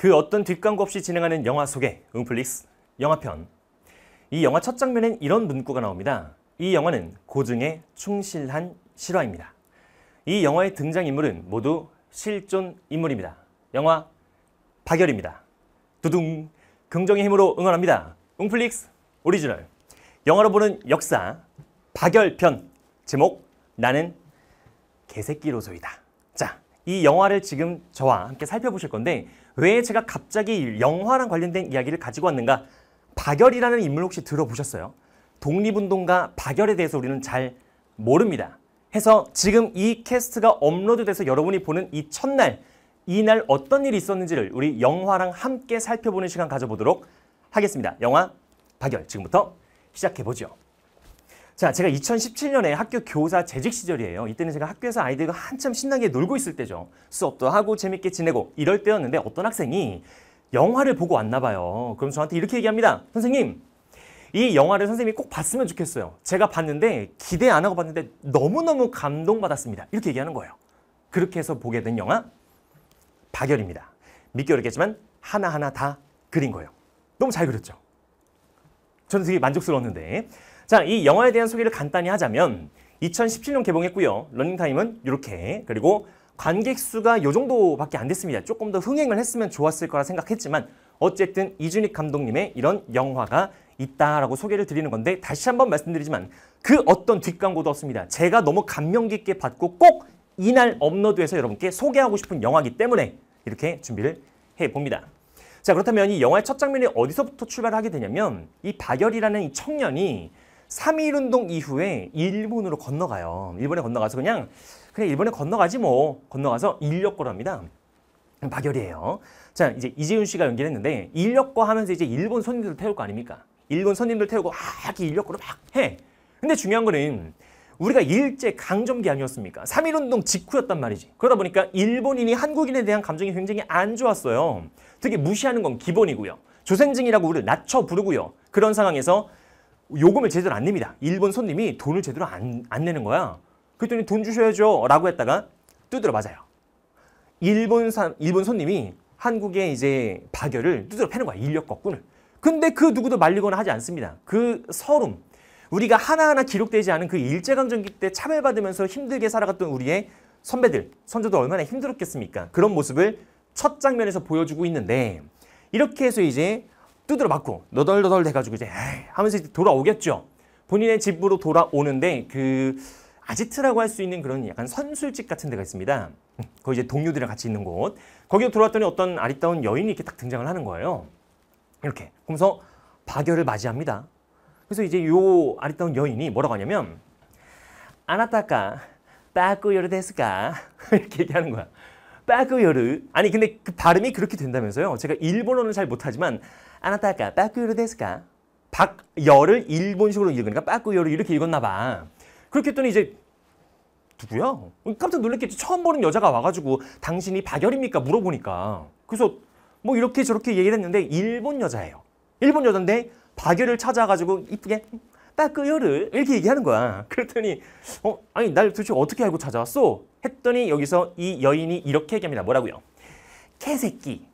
그 어떤 뒷광고 없이 진행하는 영화 소개, 웅플릭스 영화편. 이 영화 첫 장면엔 이런 문구가 나옵니다. 이 영화는 고증에 충실한 실화입니다. 이 영화의 등장인물은 모두 실존 인물입니다. 영화 박열입니다. 두둥! 긍정의 힘으로 응원합니다. 웅플릭스 오리지널 영화로 보는 역사 박열편 제목 나는 개새끼로서이다. 자, 이 영화를 지금 저와 함께 살펴보실 건데 왜 제가 갑자기 영화랑 관련된 이야기를 가지고 왔는가? 박열이라는 인물 혹시 들어보셨어요? 독립운동가 박열에 대해서 우리는 잘 모릅니다. 해서 지금 이 캐스트가 업로드돼서 여러분이 보는 이 첫날, 이날 어떤 일이 있었는지를 우리 영화랑 함께 살펴보는 시간 가져보도록 하겠습니다. 영화 박열 지금부터 시작해보죠. 자, 제가 2017년에 학교 교사 재직 시절이에요. 이때는 제가 학교에서 아이들과 한참 신나게 놀고 있을 때죠. 수업도 하고 재밌게 지내고 이럴 때였는데 어떤 학생이 영화를 보고 왔나 봐요. 그럼 저한테 이렇게 얘기합니다. 선생님, 이 영화를 선생님이 꼭 봤으면 좋겠어요. 제가 봤는데 기대 안 하고 봤는데 너무너무 감동받았습니다. 이렇게 얘기하는 거예요. 그렇게 해서 보게 된 영화 박열입니다. 믿기 어렵겠지만 하나하나 다 그린 거예요. 너무 잘 그렸죠? 저는 되게 만족스러웠는데 자, 이 영화에 대한 소개를 간단히 하자면 2017년 개봉했고요. 런닝타임은 이렇게 그리고 관객 수가 이 정도밖에 안 됐습니다. 조금 더 흥행을 했으면 좋았을 거라 생각했지만 어쨌든 이준익 감독님의 이런 영화가 있다라고 소개를 드리는 건데 다시 한 번 말씀드리지만 그 어떤 뒷광고도 없습니다. 제가 너무 감명 깊게 받고 꼭 이날 업로드해서 여러분께 소개하고 싶은 영화이기 때문에 이렇게 준비를 해봅니다. 자 그렇다면 이 영화의 첫 장면이 어디서부터 출발하게 되냐면 이 박열이라는 이 청년이 3.1운동 이후에 일본으로 건너가요. 일본에 건너가서 그냥 그냥 일본에 건너가지 뭐 건너가서 인력거랍니다. 박열이에요. 자 이제 이재훈 씨가 연기했는데 인력거 하면서 이제 일본 손님들 태울 거 아닙니까? 일본 손님들 태우고 아 이렇게 인력거로 막 해. 근데 중요한 거는 우리가 일제 강점기 아니었습니까? 3.1운동 직후였단 말이지. 그러다 보니까 일본인이 한국인에 대한 감정이 굉장히 안 좋았어요. 되게 무시하는 건 기본이고요. 조센증이라고 우리를 낮춰 부르고요. 그런 상황에서 요금을 제대로 안 냅니다. 일본 손님이 돈을 제대로 안, 안 내는 거야. 그랬더니 돈 주셔야죠. 라고 했다가 두드려 맞아요. 일본 사, 일본 손님이 한국의 이제 박열을 두드려 패는 거야. 인력 거꾼을. 근데 그 누구도 말리거나 하지 않습니다. 그 서름. 우리가 하나하나 기록되지 않은 그 일제강점기 때 차별받으면서 힘들게 살아갔던 우리의 선배들, 선조도 얼마나 힘들었겠습니까? 그런 모습을 첫 장면에서 보여주고 있는데 이렇게 해서 이제 두드려 맞고 너덜너덜 돼가지고 이제 에이 하면서 이제 돌아오겠죠. 본인의 집으로 돌아오는데 그 아지트라고 할 수 있는 그런 약간 선술집 같은 데가 있습니다. 거기 이제 동료들이랑 같이 있는 곳. 거기로 돌아왔더니 어떤 아리따운 여인이 이렇게 딱 등장을 하는 거예요. 이렇게. 그러면서 박열을 맞이합니다. 그래서 이제 요 아리따운 여인이 뭐라고 하냐면 아나타카 빠꾸요르데스까 이렇게 얘기하는 거야. 빠그요르 아니 근데 그 발음이 그렇게 된다면서요. 제가 일본어는 잘 못하지만 아나타가빠그요르 데스까 박열을 일본식으로 읽으니까 빠그요르 이렇게 읽었나 봐. 그렇게 했더니 이제 누구야? 깜짝 놀랐겠지. 처음 보는 여자가 와가지고 당신이 박열입니까? 물어보니까. 그래서 뭐 이렇게 저렇게 얘기를 했는데 일본 여자예요. 일본 여잔데 박열을 찾아가지고 이쁘게 빠그요르 이렇게 얘기하는 거야. 그랬더니 어 아니 날 도대체 어떻게 알고 찾아왔어? 했더니 여기서 이 여인이 이렇게 얘기합니다. 뭐라고요? 개새끼.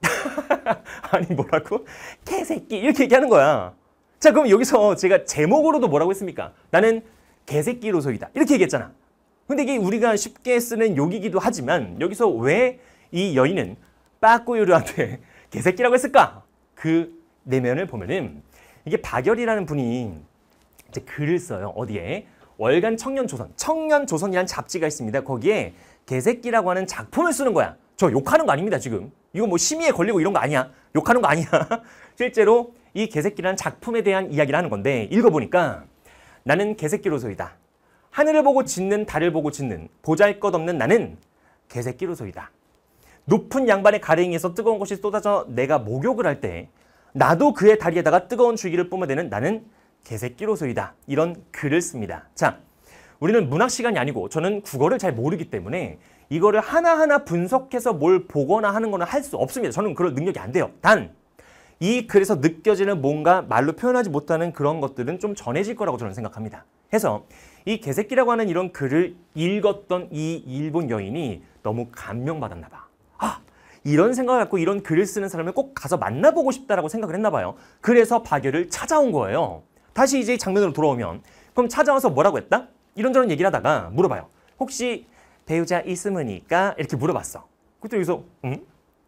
아니 뭐라고? 개새끼 이렇게 얘기하는 거야. 자 그럼 여기서 제가 제목으로도 뭐라고 했습니까? 나는 개새끼로서이다. 이렇게 얘기했잖아. 근데 이게 우리가 쉽게 쓰는 욕이기도 하지만 여기서 왜 이 여인은 빠꾸요르한테 개새끼라고 했을까? 그 내면을 보면은 이게 박열이라는 분이 이제 글을 써요. 어디에? 월간 청년조선, 청년조선이란 잡지가 있습니다. 거기에 개새끼라고 하는 작품을 쓰는 거야. 저 욕하는 거 아닙니다, 지금. 이거 뭐 심의에 걸리고 이런 거 아니야. 욕하는 거 아니야. 실제로 이개새끼란 작품에 대한 이야기를 하는 건데 읽어보니까 나는 개새끼로서이다. 하늘을 보고 짖는 달을 보고 짖는 보잘것없는 나는 개새끼로서이다. 높은 양반의 가랭이에서 뜨거운 것이 쏟아져 내가 목욕을 할 때 나도 그의 다리에다가 뜨거운 주기를 뿜어대는 나는 개새끼로소이다. 이런 글을 씁니다. 자, 우리는 문학 시간이 아니고 저는 국어를 잘 모르기 때문에 이거를 하나하나 분석해서 뭘 보거나 하는 거는 할 수 없습니다. 저는 그런 능력이 안 돼요. 단, 이 글에서 느껴지는 뭔가 말로 표현하지 못하는 그런 것들은 좀 전해질 거라고 저는 생각합니다. 해서 이 개새끼라고 하는 이런 글을 읽었던 이 일본 여인이 너무 감명받았나 봐. 아, 이런 생각을 갖고 이런 글을 쓰는 사람을 꼭 가서 만나보고 싶다라고 생각을 했나 봐요. 그래서 박열을 찾아온 거예요. 다시 이제 장면으로 돌아오면 그럼 찾아와서 뭐라고 했다? 이런저런 얘기를 하다가 물어봐요. 혹시 배우자 있으니까 이렇게 물어봤어. 그때 여기서 응?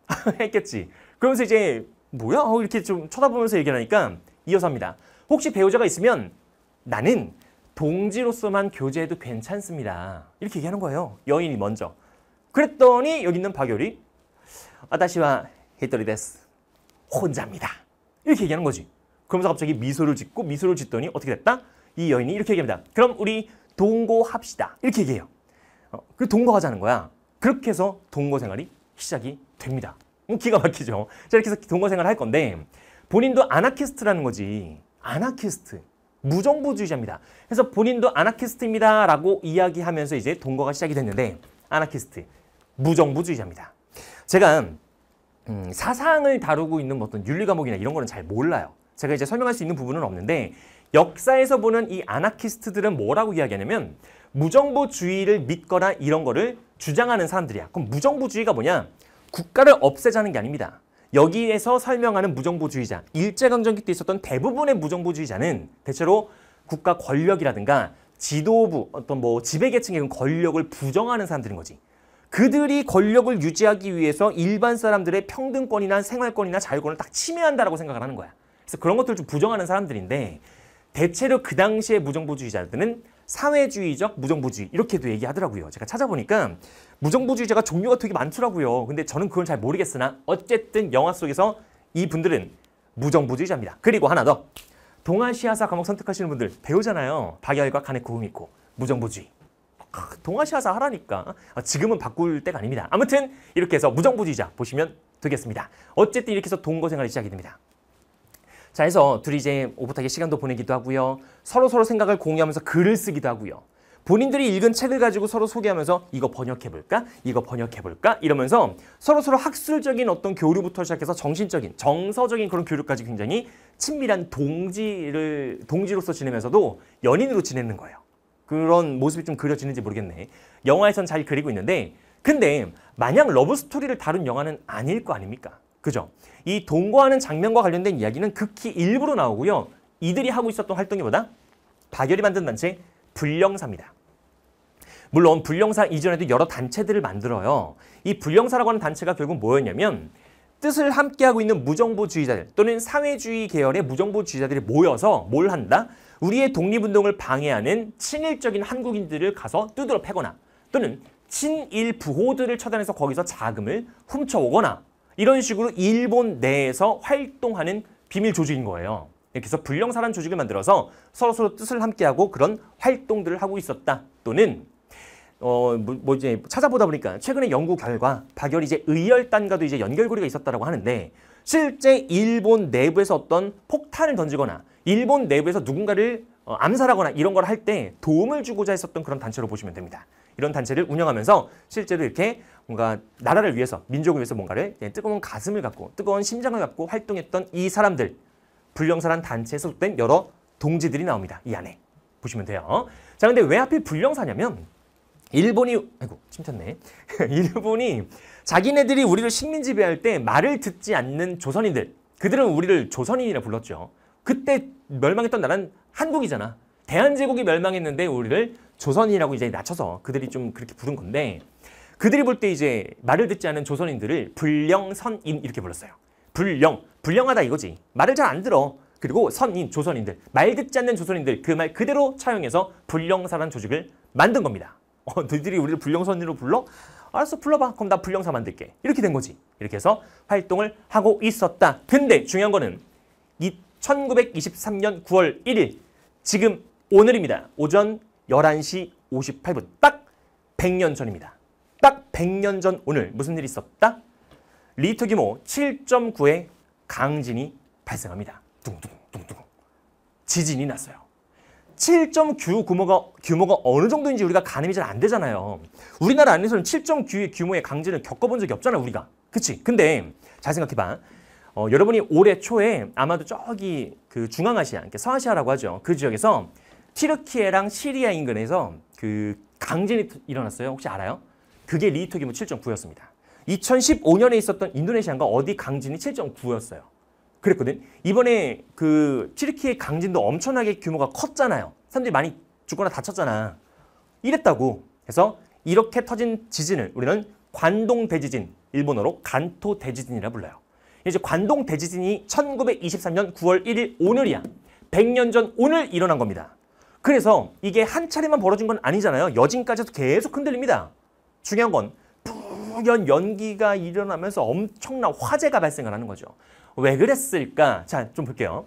했겠지. 그러면서 이제 뭐야? 이렇게 좀 쳐다보면서 얘기 하니까 이어서 합니다. 혹시 배우자가 있으면 나는 동지로서만 교제해도 괜찮습니다. 이렇게 얘기하는 거예요. 여인이 먼저. 그랬더니 여기 있는 박열이 아다시와 히토리 데스 혼자입니다. 이렇게 얘기하는 거지. 그러면서 갑자기 미소를 짓고 미소를 짓더니 어떻게 됐다? 이 여인이 이렇게 얘기합니다. 그럼 우리 동거합시다. 이렇게 얘기해요. 어, 그 동거하자는 거야. 그렇게 해서 동거 생활이 시작이 됩니다. 음, 기가 막히죠. 자, 이렇게 해서 동거 생활을 할 건데 본인도 아나키스트라는 거지. 아나키스트. 무정부주의자입니다. 그래서 본인도 아나키스트입니다라고 이야기하면서 이제 동거가 시작이 됐는데 아나키스트. 무정부주의자입니다. 제가 음, 사상을 다루고 있는 어떤 윤리 과목이나 이런 거는 잘 몰라요. 제가 이제 설명할 수 있는 부분은 없는데 역사에서 보는 이 아나키스트들은 뭐라고 이야기하냐면 무정부주의를 믿거나 이런 거를 주장하는 사람들이야. 그럼 무정부주의가 뭐냐? 국가를 없애자는 게 아닙니다. 여기에서 설명하는 무정부주의자, 일제강점기 때 있었던 대부분의 무정부주의자는 대체로 국가 권력이라든가 지도부, 어떤 뭐 지배계층의 권력을 부정하는 사람들인 거지. 그들이 권력을 유지하기 위해서 일반 사람들의 평등권이나 생활권이나 자유권을 딱 침해한다라고 생각을 하는 거야. 그래서 그런 것들을 좀 부정하는 사람들인데 대체로 그 당시의 무정부주의자들은 사회주의적 무정부주의 이렇게도 얘기하더라고요. 제가 찾아보니까 무정부주의자가 종류가 되게 많더라고요. 근데 저는 그걸잘 모르겠으나 어쨌든 영화 속에서 이 분들은 무정부주의자입니다. 그리고 하나 더 동아시아사 과목 선택하시는 분들 배우잖아요. 박열과 카네코 후 있고 무정부주의. 아, 동아시아사 하라니까 아, 지금은 바꿀 때가 아닙니다. 아무튼 이렇게 해서 무정부주의자 보시면 되겠습니다. 어쨌든 이렇게 해서 동거생활이 시작이 됩니다. 자, 해서 둘이 이제 오붓하게 시간도 보내기도 하고요. 서로 서로 생각을 공유하면서 글을 쓰기도 하고요. 본인들이 읽은 책을 가지고 서로 소개하면서 이거 번역해볼까? 이거 번역해볼까? 이러면서 서로 서로 학술적인 어떤 교류부터 시작해서 정신적인, 정서적인 그런 교류까지 굉장히 친밀한 동지를, 동지로서 지내면서도 연인으로 지내는 거예요. 그런 모습이 좀 그려지는지 모르겠네. 영화에선 잘 그리고 있는데, 근데 마냥 러브스토리를 다룬 영화는 아닐 거 아닙니까? 그죠? 이 동거하는 장면과 관련된 이야기는 극히 일부로 나오고요. 이들이 하고 있었던 활동이 뭐다? 박열이 만든 단체 불령사입니다. 물론 불령사 이전에도 여러 단체들을 만들어요. 이 불령사라고 하는 단체가 결국 뭐였냐면 뜻을 함께하고 있는 무정부주의자들 또는 사회주의 계열의 무정부주의자들이 모여서 뭘 한다? 우리의 독립운동을 방해하는 친일적인 한국인들을 가서 뚜드러 패거나 또는 친일 부호들을 처단해서 거기서 자금을 훔쳐오거나 이런 식으로 일본 내에서 활동하는 비밀 조직인 거예요. 그래서 불령사란 조직을 만들어서 서로서로 뜻을 함께하고 그런 활동들을 하고 있었다. 또는 어, 뭐, 뭐, 이제 찾아보다 보니까 최근에 연구 결과 박열이 이제 의열단과도 이제 연결고리가 있었다고 하는데 실제 일본 내부에서 어떤 폭탄을 던지거나 일본 내부에서 누군가를 어, 암살하거나 이런 걸 할 때 도움을 주고자 했었던 그런 단체로 보시면 됩니다. 이런 단체를 운영하면서 실제로 이렇게 뭔가 나라를 위해서 민족을 위해서 뭔가를 예, 뜨거운 가슴을 갖고 뜨거운 심장을 갖고 활동했던 이 사람들 불령사란 단체에 소속된 여러 동지들이 나옵니다. 이 안에 보시면 돼요. 자 근데 왜 하필 불령사냐면 일본이 아이고 침쳤네 일본이 자기네들이 우리를 식민 지배할 때 말을 듣지 않는 조선인들 그들은 우리를 조선인이라 불렀죠. 그때 멸망했던 나라는 한국이잖아. 대한제국이 멸망했는데 우리를 조선이라고 이제 낮춰서 그들이 좀 그렇게 부른 건데 그들이 볼 때 이제 말을 듣지 않은 조선인들을 불령선인 이렇게 불렀어요. 불령, 불령하다 이거지. 말을 잘 안 들어. 그리고 선인, 조선인들, 말 듣지 않는 조선인들 그 말 그대로 차용해서 불령사라는 조직을 만든 겁니다. 어, 너희들이 우리를 불령선으로 인 불러? 알았어, 불러봐. 그럼 나 불령사 만들게. 이렇게 된 거지. 이렇게 해서 활동을 하고 있었다. 근데 중요한 거는 이 1923년 9월 1일, 지금 오늘입니다. 오전 11시 58분. 딱 100년 전입니다. 딱 100년 전 오늘 무슨 일이 있었다? 리터 규모 7.9의 강진이 발생합니다. 둥둥둥둥. 지진이 났어요. 7.9 규모가, 규모가 어느 정도인지 우리가 가늠이 잘 안 되잖아요. 우리나라 안에서는 7.9의 규모의 강진을 겪어본 적이 없잖아, 요 우리가. 그치? 근데 잘 생각해봐. 어, 여러분이 올해 초에 아마도 저기 그 중앙아시아, 그러니까 서아시아라고 하죠. 그 지역에서 티르키에랑 시리아 인근에서 그 강진이 일어났어요. 혹시 알아요? 그게 리히터 규모 7.9였습니다. 2015년에 있었던 인도네시아인가 어디 강진이 7.9였어요. 그랬거든. 이번에 그튀르키의 강진도 엄청나게 규모가 컸잖아요. 사람들이 많이 죽거나 다쳤잖아. 이랬다고. 해서 이렇게 터진 지진을 우리는 관동 대지진, 일본어로 간토 대지진이라 불러요. 이제 관동 대지진이 1923년 9월 1일 오늘이야. 100년 전 오늘 일어난 겁니다. 그래서 이게 한 차례만 벌어진 건 아니잖아요. 여진까지도 계속 흔들립니다. 중요한 건 뿌연 연기가 일어나면서 엄청난 화재가 발생을 하는 거죠. 왜 그랬을까? 자, 좀 볼게요.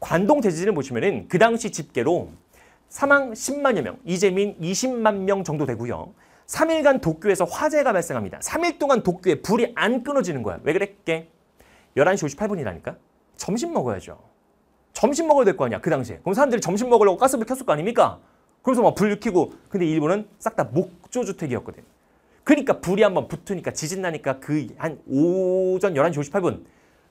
관동 대지진을 보시면은 그 당시 집계로 사망 10만여 명, 이재민 20만 명 정도 되고요. 3일간 도쿄에서 화재가 발생합니다. 3일 동안 도쿄에 불이 안 끊어지는 거야. 왜 그랬게? 11시 58분이라니까? 점심 먹어야죠. 점심 먹어야 될 거 아니야, 그 당시에. 그럼 사람들이 점심 먹으려고 가스불 켰을 거 아닙니까? 그래서 막 불 켜고, 근데 일본은 싹 다 목조주택이었거든. 그러니까 불이 한번 붙으니까 지진 나니까 그 한 오전 11시 58분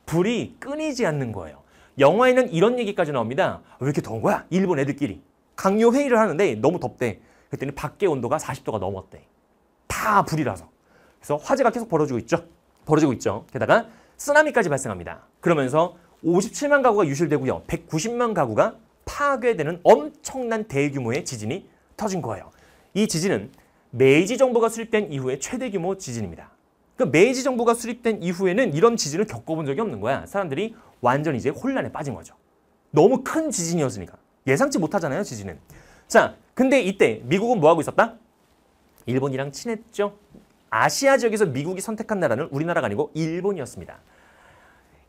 불이 끊이지 않는 거예요. 영화에는 이런 얘기까지 나옵니다. 아, 왜 이렇게 더운 거야? 일본 애들끼리. 강요 회의를 하는데 너무 덥대. 그랬더니 밖에 온도가 40도가 넘었대. 다 불이라서. 그래서 화재가 계속 벌어지고 있죠. 벌어지고 있죠. 게다가 쓰나미까지 발생합니다. 그러면서 57만 가구가 유실되고요. 190만 가구가 파괴되는 엄청난 대규모의 지진이 터진 거예요. 이 지진은 메이지 정부가 수립된 이후에 최대 규모 지진입니다. 그 메이지 정부가 수립된 이후에는 이런 지진을 겪어본 적이 없는 거야. 사람들이 완전 이제 혼란에 빠진 거죠. 너무 큰 지진이었으니까. 예상치 못하잖아요, 지진은. 자, 근데 이때 미국은 뭐하고 있었다? 일본이랑 친했죠. 아시아 지역에서 미국이 선택한 나라는 우리나라가 아니고 일본이었습니다.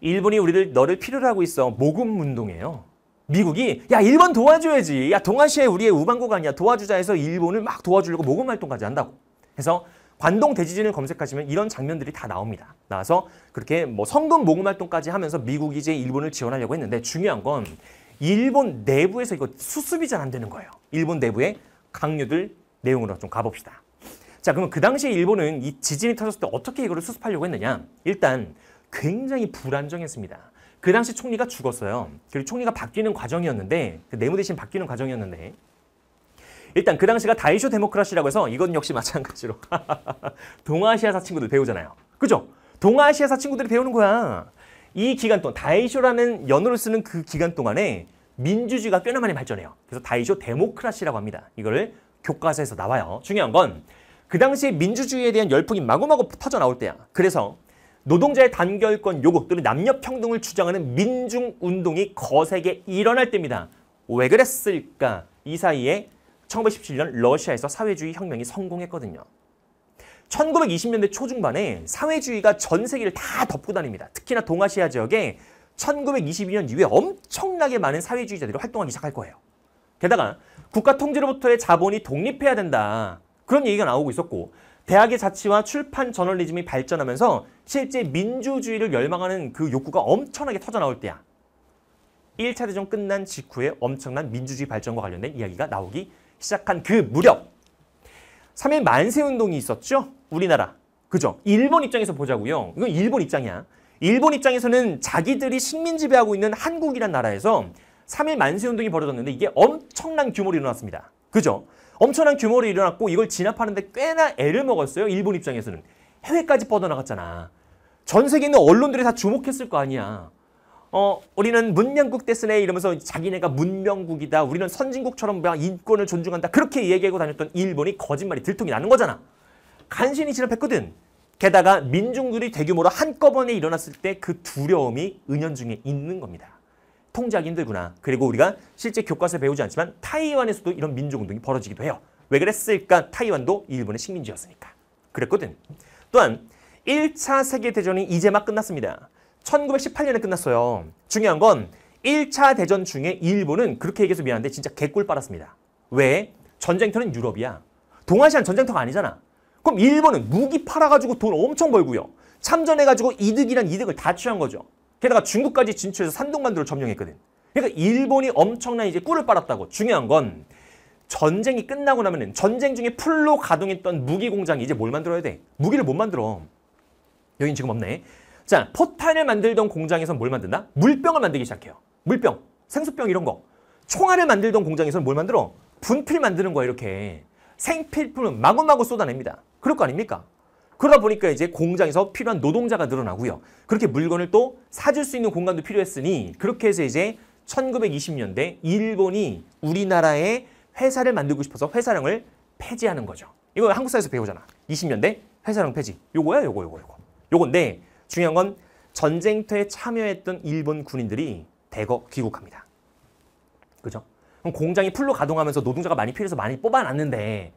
일본이 우리를 너를 필요로 하고 있어. 모금 운동이에요. 미국이 야 일본 도와줘야지 야 동아시아에 우리의 우방국 아니야 도와주자 해서 일본을 막 도와주려고 모금 활동까지 한다고 해서 관동 대지진을 검색하시면 이런 장면들이 다 나옵니다. 나와서 그렇게 뭐 성금 모금 활동까지 하면서 미국이 이제 일본을 지원하려고 했는데 중요한 건 일본 내부에서 이거 수습이 잘 안 되는 거예요. 일본 내부의 강요들 내용으로 좀 가봅시다. 자 그러면 그 당시에 일본은 이 지진이 터졌을 때 어떻게 이거를 수습하려고 했느냐 일단 굉장히 불안정했습니다. 그 당시 총리가 죽었어요. 그리고 총리가 바뀌는 과정이었는데 그 내무대신 바뀌는 과정이었는데 일단 그 당시가 다이쇼 데모크라시라고 해서 이건 역시 마찬가지로 동아시아사 친구들 배우잖아요. 그죠? 동아시아사 친구들이 배우는 거야. 이 기간 동안 다이쇼라는 연호를 쓰는 그 기간 동안에 민주주의가 꽤나 많이 발전해요. 그래서 다이쇼 데모크라시라고 합니다. 이거를 교과서에서 나와요. 중요한 건 그 당시에 민주주의에 대한 열풍이 마구마구 터져 나올 때야. 그래서 노동자의 단결권 요구 또는 남녀평등을 주장하는 민중운동이 거세게 일어날 때입니다. 왜 그랬을까? 이 사이에 1917년 러시아에서 사회주의 혁명이 성공했거든요. 1920년대 초중반에 사회주의가 전 세계를 다 덮고 다닙니다. 특히나 동아시아 지역에 1922년 이후에 엄청나게 많은 사회주의자들이 활동하기 시작할 거예요. 게다가 국가 통제로부터의 자본이 독립해야 된다. 그런 얘기가 나오고 있었고 대학의 자치와 출판 저널리즘이 발전하면서 실제 민주주의를 열망하는 그 욕구가 엄청나게 터져나올 때야. 1차 대전 끝난 직후에 엄청난 민주주의 발전과 관련된 이야기가 나오기 시작한 그 무렵 3일 만세운동이 있었죠? 우리나라. 그죠? 일본 입장에서 보자고요. 이건 일본 입장이야. 일본 입장에서는 자기들이 식민 지배하고 있는 한국이란 나라에서 3일 만세운동이 벌어졌는데 이게 엄청난 규모로 일어났습니다. 그죠? 엄청난 규모로 일어났고 이걸 진압하는데 꽤나 애를 먹었어요. 일본 입장에서는. 해외까지 뻗어나갔잖아. 전 세계 있는 언론들이 다 주목했을 거 아니야. 어, 우리는 문명국 됐으네 이러면서 자기네가 문명국이다. 우리는 선진국처럼 막 인권을 존중한다. 그렇게 얘기하고 다녔던 일본이 거짓말이 들통이 나는 거잖아. 간신히 진압했거든. 게다가 민중들이 대규모로 한꺼번에 일어났을 때 그 두려움이 은연중에 있는 겁니다. 통작인들구나. 그리고 우리가 실제 교과서 에 배우지 않지만 타이완에서도 이런 민족운동이 벌어지기도 해요. 왜 그랬을까? 타이완도 일본의 식민지였으니까. 그랬거든. 또한 1차 세계대전이 이제 막 끝났습니다. 1918년에 끝났어요. 중요한 건 1차 대전 중에 일본은 그렇게 얘기해서 미안한데 진짜 개꿀 빨았습니다. 왜? 전쟁터는 유럽이야. 동아시안 전쟁터가 아니잖아. 그럼 일본은 무기 팔아가지고 돈 엄청 벌고요. 참전해가지고 이득이란 이득을 다 취한 거죠. 게다가 중국까지 진출해서 산동반도를 점령했거든. 그러니까 일본이 엄청난 이제 꿀을 빨았다고. 중요한 건 전쟁이 끝나고 나면은 전쟁 중에 풀로 가동했던 무기 공장이 이제 뭘 만들어야 돼? 무기를 못 만들어. 여긴 지금 없네. 자, 포탄을 만들던 공장에서뭘 만든다? 물병을 만들기 시작해요. 물병, 생수병 이런 거. 총알을 만들던 공장에서뭘 만들어? 분필 만드는 거야, 이렇게. 생필품은 마구마구 쏟아냅니다. 그럴 거 아닙니까? 그러다 보니까 이제 공장에서 필요한 노동자가 늘어나고요. 그렇게 물건을 또 사줄 수 있는 공간도 필요했으니 그렇게 해서 이제 1920년대 일본이 우리나라에 회사를 만들고 싶어서 회사령을 폐지하는 거죠. 이거 한국사에서 배우잖아. 20년대 회사령 폐지. 요거야 요거 요거 요거. 요건데 중요한 건 전쟁터에 참여했던 일본 군인들이 대거 귀국합니다. 그죠? 그럼 공장이 풀로 가동하면서 노동자가 많이 필요해서 많이 뽑아놨는데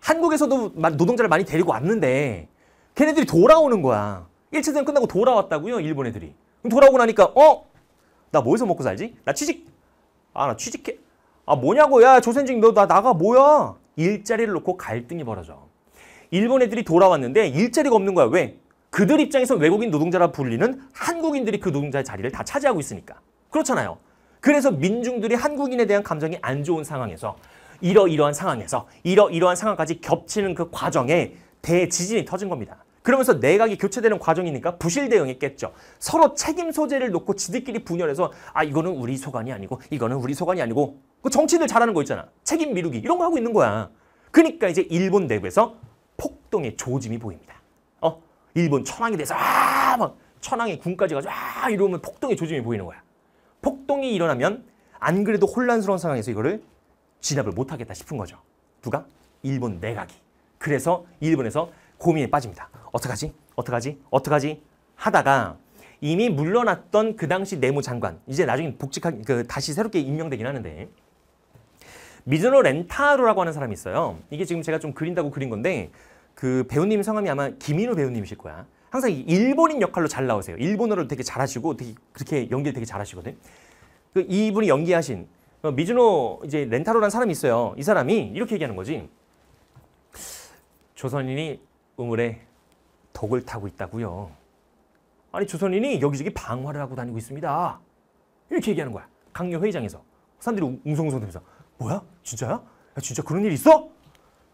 한국에서도 노동자를 많이 데리고 왔는데 걔네들이 돌아오는 거야. 1차전 끝나고 돌아왔다고요, 일본 애들이. 그럼 돌아오고 나니까 어? 나뭐에서 먹고 살지? 나 취직 아 나 취직해 아 뭐냐고 야 조선직 너나 나가 뭐야? 일자리를 놓고 갈등이 벌어져. 일본 애들이 돌아왔는데 일자리가 없는 거야. 왜? 그들 입장에서 외국인 노동자라 불리는 한국인들이 그 노동자의 자리를 다 차지하고 있으니까. 그렇잖아요. 그래서 민중들이 한국인에 대한 감정이 안 좋은 상황에서 이러이러한 상황에서 이러이러한 상황까지 겹치는 그 과정에 대지진이 터진 겁니다. 그러면서 내각이 교체되는 과정이니까 부실 대응했겠죠. 서로 책임 소재를 놓고 지들끼리 분열해서 아 이거는 우리 소관이 아니고 이거는 우리 소관이 아니고 그 정치들 잘하는 거 있잖아. 책임 미루기 이런 거 하고 있는 거야. 그러니까 이제 일본 내부에서 폭동의 조짐이 보입니다. 어? 일본 천황이돼서 아 막 천황이 아, 군까지 가서 아 이러면 폭동의 조짐이 보이는 거야. 폭동이 일어나면 안 그래도 혼란스러운 상황에서 이거를 진압을 못하겠다 싶은 거죠. 누가? 일본 내각이. 그래서 일본에서 고민에 빠집니다. 어떡하지? 어떡하지? 어떡하지? 하다가 이미 물러났던 그 당시 내무장관 이제 나중에 복직하그 다시 새롭게 임명되긴 하는데 미즈노 렌타로라고 하는 사람이 있어요. 이게 지금 제가 좀 그린다고 그린 건데 그 배우님 성함이 아마 김인우 배우님이실 거야. 항상 일본인 역할로 잘 나오세요. 일본어를 되게 잘하시고 되게 그렇게 연기를 되게 잘하시거든. 그 이분이 연기하신 어, 미즈노 이제 렌타로라는 사람이 있어요. 이 사람이 이렇게 얘기하는 거지. 조선인이 우물에 독을 타고 있다고요. 아니 조선인이 여기저기 방화를 하고 다니고 있습니다. 이렇게 얘기하는 거야. 강요 회의장에서. 사람들이 웅성웅성대면서 뭐야? 진짜야? 야, 진짜 그런 일 있어?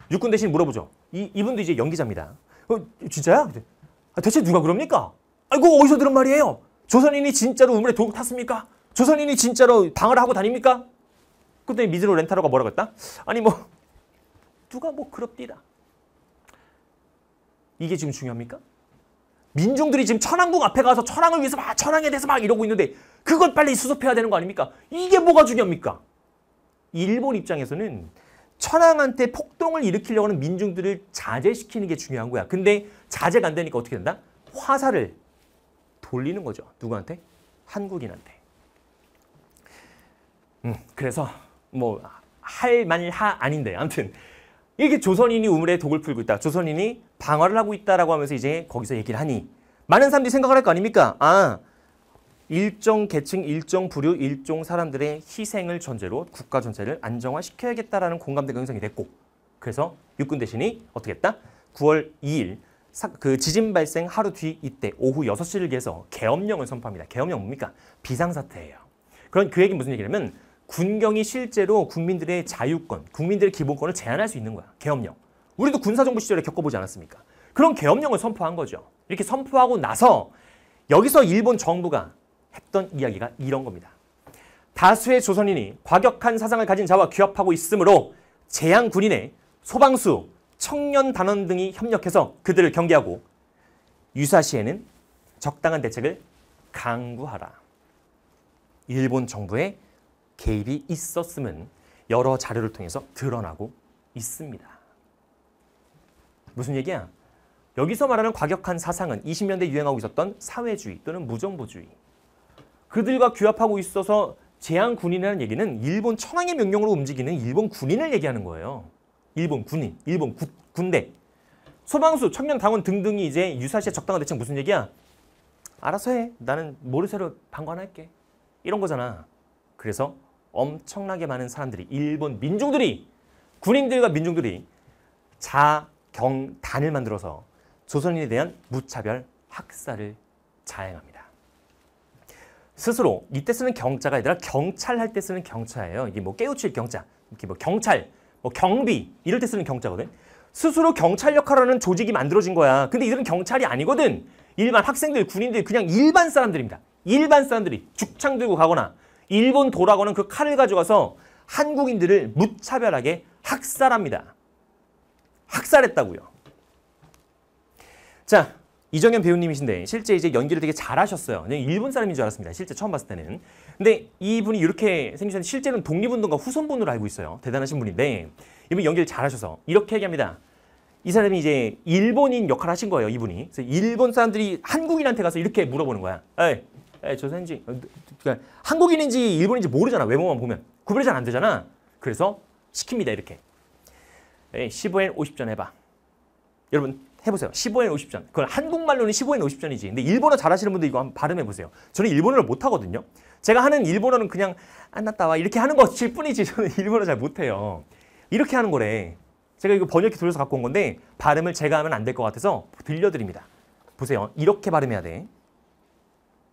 육군 대신 물어보죠. 이, 이분도 이제 연기자입니다. 어, 진짜야? 아, 대체 누가 그럽니까? 아이고 어디서 들은 말이에요? 조선인이 진짜로 우물에 독을 탔습니까? 조선인이 진짜로 방을 하고 다닙니까? 그때 미즈노 렌타로가 뭐라고 했다? 아니 뭐 누가 뭐 그럽디다. 이게 지금 중요합니까? 민중들이 지금 천황궁 앞에 가서 천황을 위해서 막 천황에 대해서 막 이러고 있는데 그걸 빨리 수습해야 되는 거 아닙니까? 이게 뭐가 중요합니까? 일본 입장에서는 천황한테 폭동을 일으키려고 하는 민중들을 자제시키는 게 중요한 거야. 근데 자제가 안 되니까 어떻게 된다? 화살을 돌리는 거죠. 누구한테? 한국인한테. 음, 그래서 뭐 할 만일 하 아닌데 아무튼 이게 조선인이 우물에 독을 풀고 있다. 조선인이 방화를 하고 있다라고 하면서 이제 거기서 얘기를 하니 많은 사람들이 생각을 할 거 아닙니까? 아, 일정 계층, 일정 부류, 일종 사람들의 희생을 전제로 국가 전체를 안정화시켜야겠다라는 공감대가 형성이 됐고 그래서 육군 대신이 어떻게 했다? 9월 2일 사, 그 지진 발생 하루 뒤 이때 오후 6시를 기해서 계엄령을 선포합니다. 계엄령 뭡니까? 비상사태예요. 그런 그 얘기 무슨 얘기냐면 군경이 실제로 국민들의 자유권, 국민들의 기본권을 제한할 수 있는 거야. 계엄령. 우리도 군사정부 시절에 겪어보지 않았습니까? 그런 계엄령을 선포한 거죠. 이렇게 선포하고 나서 여기서 일본 정부가 했던 이야기가 이런 겁니다. 다수의 조선인이 과격한 사상을 가진 자와 규합하고 있으므로 재향 군인의 소방수, 청년 단원 등이 협력해서 그들을 경계하고 유사시에는 적당한 대책을 강구하라. 일본 정부의 개입이 있었음은 여러 자료를 통해서 드러나고 있습니다. 무슨 얘기야? 여기서 말하는 과격한 사상은 20년대 유행하고 있었던 사회주의 또는 무정부주의. 그들과 규합하고 있어서 재앙군인이라는 얘기는 일본 천황의 명령으로 움직이는 일본 군인을 얘기하는 거예요. 일본 군인, 일본 구, 군대. 소방수, 청년 당원 등등이 이제 유사시에 적당한 대책 무슨 얘기야? 알아서 해. 나는 모르쇠로 방관할게. 이런 거잖아. 그래서 엄청나게 많은 사람들이 일본 민중들이 군인들과 민중들이 자경단을 만들어서 조선인에 대한 무차별 학살을 자행합니다. 스스로 이때 쓰는 경자가 아니라 경찰할 때 쓰는 경찰이에요. 이게 뭐 깨우칠 경자, 이렇게 뭐 경찰, 뭐 경비 이럴 때 쓰는 경자거든. 스스로 경찰 역할하는 조직이 만들어진 거야. 근데 이들은 경찰이 아니거든. 일반 학생들, 군인들, 그냥 일반 사람들입니다. 일반 사람들이 죽창 들고 가거나 일본 도라고는 그 칼을 가져가서 한국인들을 무차별하게 학살합니다. 학살했다고요. 자, 이정현 배우님이신데 실제 이제 연기를 되게 잘하셨어요. 일본 사람인 줄 알았습니다. 실제 처음 봤을 때는. 근데 이분이 이렇게 생기셨는데 실제는 독립운동가 후손분으로 알고 있어요. 대단하신 분인데 이분 연기를 잘하셔서 이렇게 얘기합니다. 이 사람이 이제 일본인 역할을 하신 거예요. 이분이. 그래서 일본 사람들이 한국인한테 가서 이렇게 물어보는 거야. 에이, 에이 조선인 그러니까 한국인인지 일본인지 모르잖아. 외모만 보면. 구별이 잘 안 되잖아. 그래서 시킵니다. 이렇게. 15엔 예, 50전 해봐. 여러분 해보세요. 15엔 50전. 그걸 한국말로는 15엔 50전이지. 근데 일본어 잘하시는 분들 이거 한번 발음해보세요. 저는 일본어를 못하거든요. 제가 하는 일본어는 그냥 안났다와 이렇게 하는 것일 뿐이지 저는 일본어 잘 못해요. 이렇게 하는 거래. 제가 이거 번역기 돌려서 갖고 온 건데 발음을 제가 하면 안 될 것 같아서 들려드립니다. 보세요. 이렇게 발음해야 돼.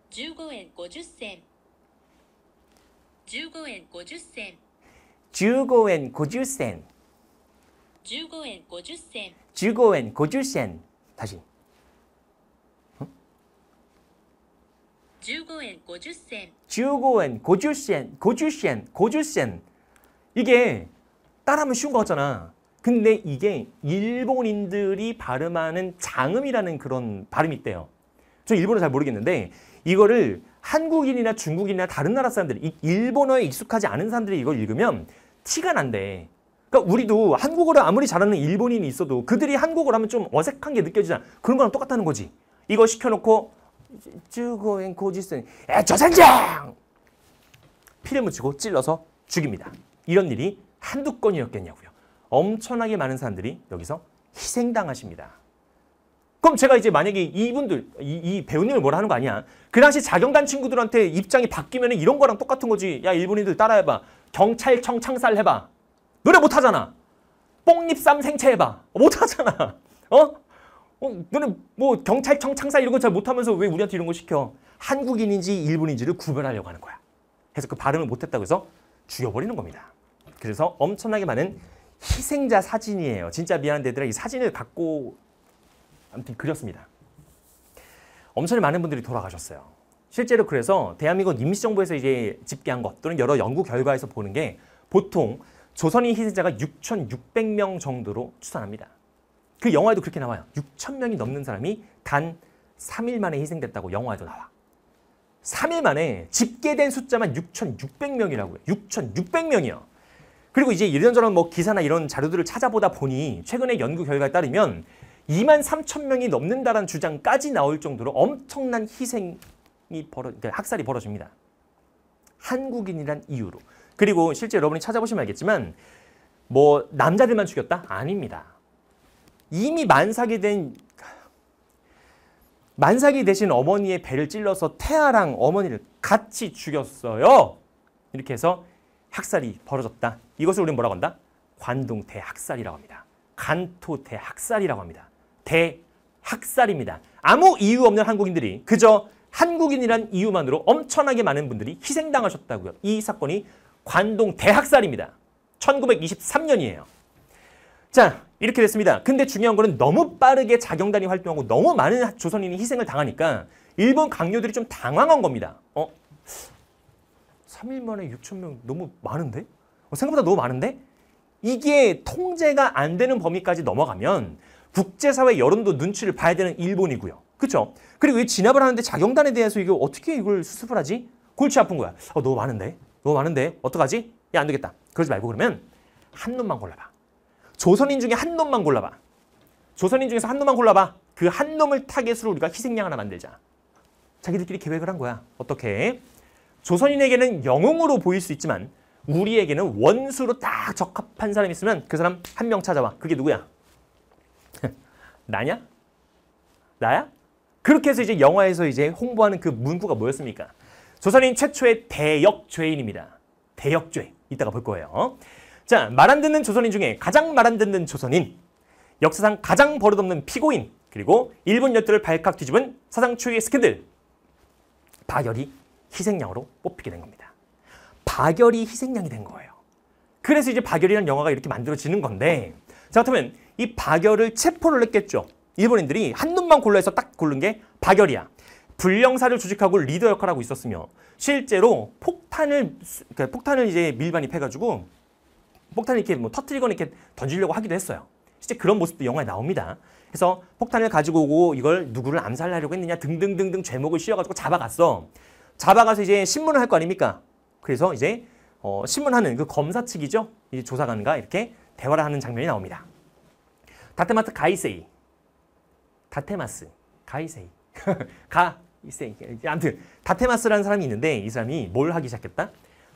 15엔 50전 15엔 50센 15엔 50센 15엔 50센 15엔 50센 다시 15엔 50센 15엔 50센 50센 50센 이게 따라하면 쉬운 거 같잖아 근데 이게 일본인들이 발음하는 장음이라는 그런 발음이 있대요 저 일본어 잘 모르겠는데 이거를 한국인이나 중국인이나 다른 나라 사람들이 일본어에 익숙하지 않은 사람들이 이걸 읽으면 티가 난대. 그러니까 우리도 한국어를 아무리 잘하는 일본인이 있어도 그들이 한국어를 하면 좀 어색한 게 느껴지잖아. 그런 거랑 똑같다는 거지. 이거 시켜놓고 쭈고 앵코지슨 에저선장 피를 묻히고 찔러서 죽입니다. 이런 일이 한두 건이었겠냐고요. 엄청나게 많은 사람들이 여기서 희생당하십니다. 그럼 제가 이제 만약에 이분들, 이, 이 배우님을 뭐라 하는 거 아니야. 그 당시 자경단 친구들한테 입장이 바뀌면 이런 거랑 똑같은 거지. 야 일본인들 따라해봐. 경찰청 창살해봐. 노래 못하잖아. 뽕잎쌈 생체해봐 어, 못하잖아. 어? 어, 너는 뭐 경찰청 창살 이런 거 잘 못하면서 왜 우리한테 이런 거 시켜? 한국인인지 일본인지를 구별하려고 하는 거야. 그래서 그 발음을 못했다고 해서 죽여버리는 겁니다. 그래서 엄청나게 많은 희생자 사진이에요. 진짜 미안한데 얘들아 이 사진을 갖고 아무튼 그렸습니다. 엄청 많은 분들이 돌아가셨어요. 실제로 그래서 대한민국 임시정부에서 이제 집계한 것 또는 여러 연구 결과에서 보는 게 보통 조선인 희생자가 6,600명 정도로 추산합니다. 그 영화에도 그렇게 나와요. 6,000명이 넘는 사람이 단 3일 만에 희생됐다고 영화에도 나와. 3일 만에 집계된 숫자만 6,600명이라고요. 6,600명이요. 그리고 이제 이런저런 뭐 기사나 이런 자료들을 찾아보다 보니 최근의 연구 결과에 따르면 2만 3천 명이 넘는다라는 주장까지 나올 정도로 엄청난 희생이 벌어 그러니까 학살이 벌어집니다. 한국인이란 이유로. 그리고 실제 여러분이 찾아보시면 알겠지만 뭐 남자들만 죽였다? 아닙니다. 이미 만삭이 된 만삭이 되신 어머니의 배를 찔러서 태아랑 어머니를 같이 죽였어요. 이렇게 해서 학살이 벌어졌다. 이것을 우리는 뭐라고 한다? 관동 대학살이라고 합니다. 간토 대학살이라고 합니다. 대학살입니다. 아무 이유 없는 한국인들이 그저 한국인이란 이유만으로 엄청나게 많은 분들이 희생당하셨다고요. 이 사건이 관동 대학살입니다. 1923년이에요. 자, 이렇게 됐습니다. 근데 중요한 거는 너무 빠르게 자경단이 활동하고 너무 많은 조선인이 희생을 당하니까 일본 강요들이 좀 당황한 겁니다. 어? 3일 만에 6천 명 너무 많은데? 어, 생각보다 너무 많은데? 이게 통제가 안 되는 범위까지 넘어가면 국제사회 여론도 눈치를 봐야 되는 일본이고요. 그렇죠? 그리고 이 진압을 하는데 자경단에 대해서 이거 어떻게 이걸 수습을 하지? 골치 아픈 거야. 어, 너무 많은데? 너무 많은데? 어떡하지? 야, 안 되겠다. 그러지 말고 그러면 한 놈만 골라봐. 조선인 중에 한 놈만 골라봐. 조선인 중에서 한 놈만 골라봐. 그 한 놈을 타겟으로 우리가 희생양 하나 만들자. 자기들끼리 계획을 한 거야. 어떻게? 조선인에게는 영웅으로 보일 수 있지만 우리에게는 원수로 딱 적합한 사람이 있으면 그 사람 한 명 찾아와. 그게 누구야? 나냐? 나야? 그렇게 해서 이제 영화에서 이제 홍보하는 그 문구가 뭐였습니까? 조선인 최초의 대역죄인입니다. 대역죄. 이따가 볼 거예요. 자, 말 안 듣는 조선인 중에 가장 말 안 듣는 조선인, 역사상 가장 버릇없는 피고인, 그리고 일본 열도를 발칵 뒤집은 사상 초유의 스캔들, 박열이 희생양으로 뽑히게 된 겁니다. 박열이 희생양이 된 거예요. 그래서 이제 박열이라는 영화가 이렇게 만들어지는 건데 자 그렇다면 이 박열을 체포를 했겠죠. 일본인들이 한눈만 골라서 딱 고른 게 박열이야. 불령사를 조직하고 리더 역할을 하고 있었으며 실제로 폭탄을 그러니까 폭탄을 이제 밀반입 해가지고 폭탄을 이렇게 뭐 터트리거나 이렇게 던지려고 하기도 했어요. 실제 그런 모습도 영화에 나옵니다. 그래서 폭탄을 가지고 오고 이걸 누구를 암살하려고 했느냐 등등등등 죄목을 씌워가지고 잡아갔어. 잡아가서 이제 신문을 할 거 아닙니까? 그래서 이제 어, 신문하는 그 검사 측이죠. 이제 조사관과 이렇게 대화를 하는 장면이 나옵니다. 다테마스 가이세이. 다테마스 가이세이. 가이세이. 아무튼 다테마스라는 사람이 있는데 이 사람이 뭘 하기 시작했다?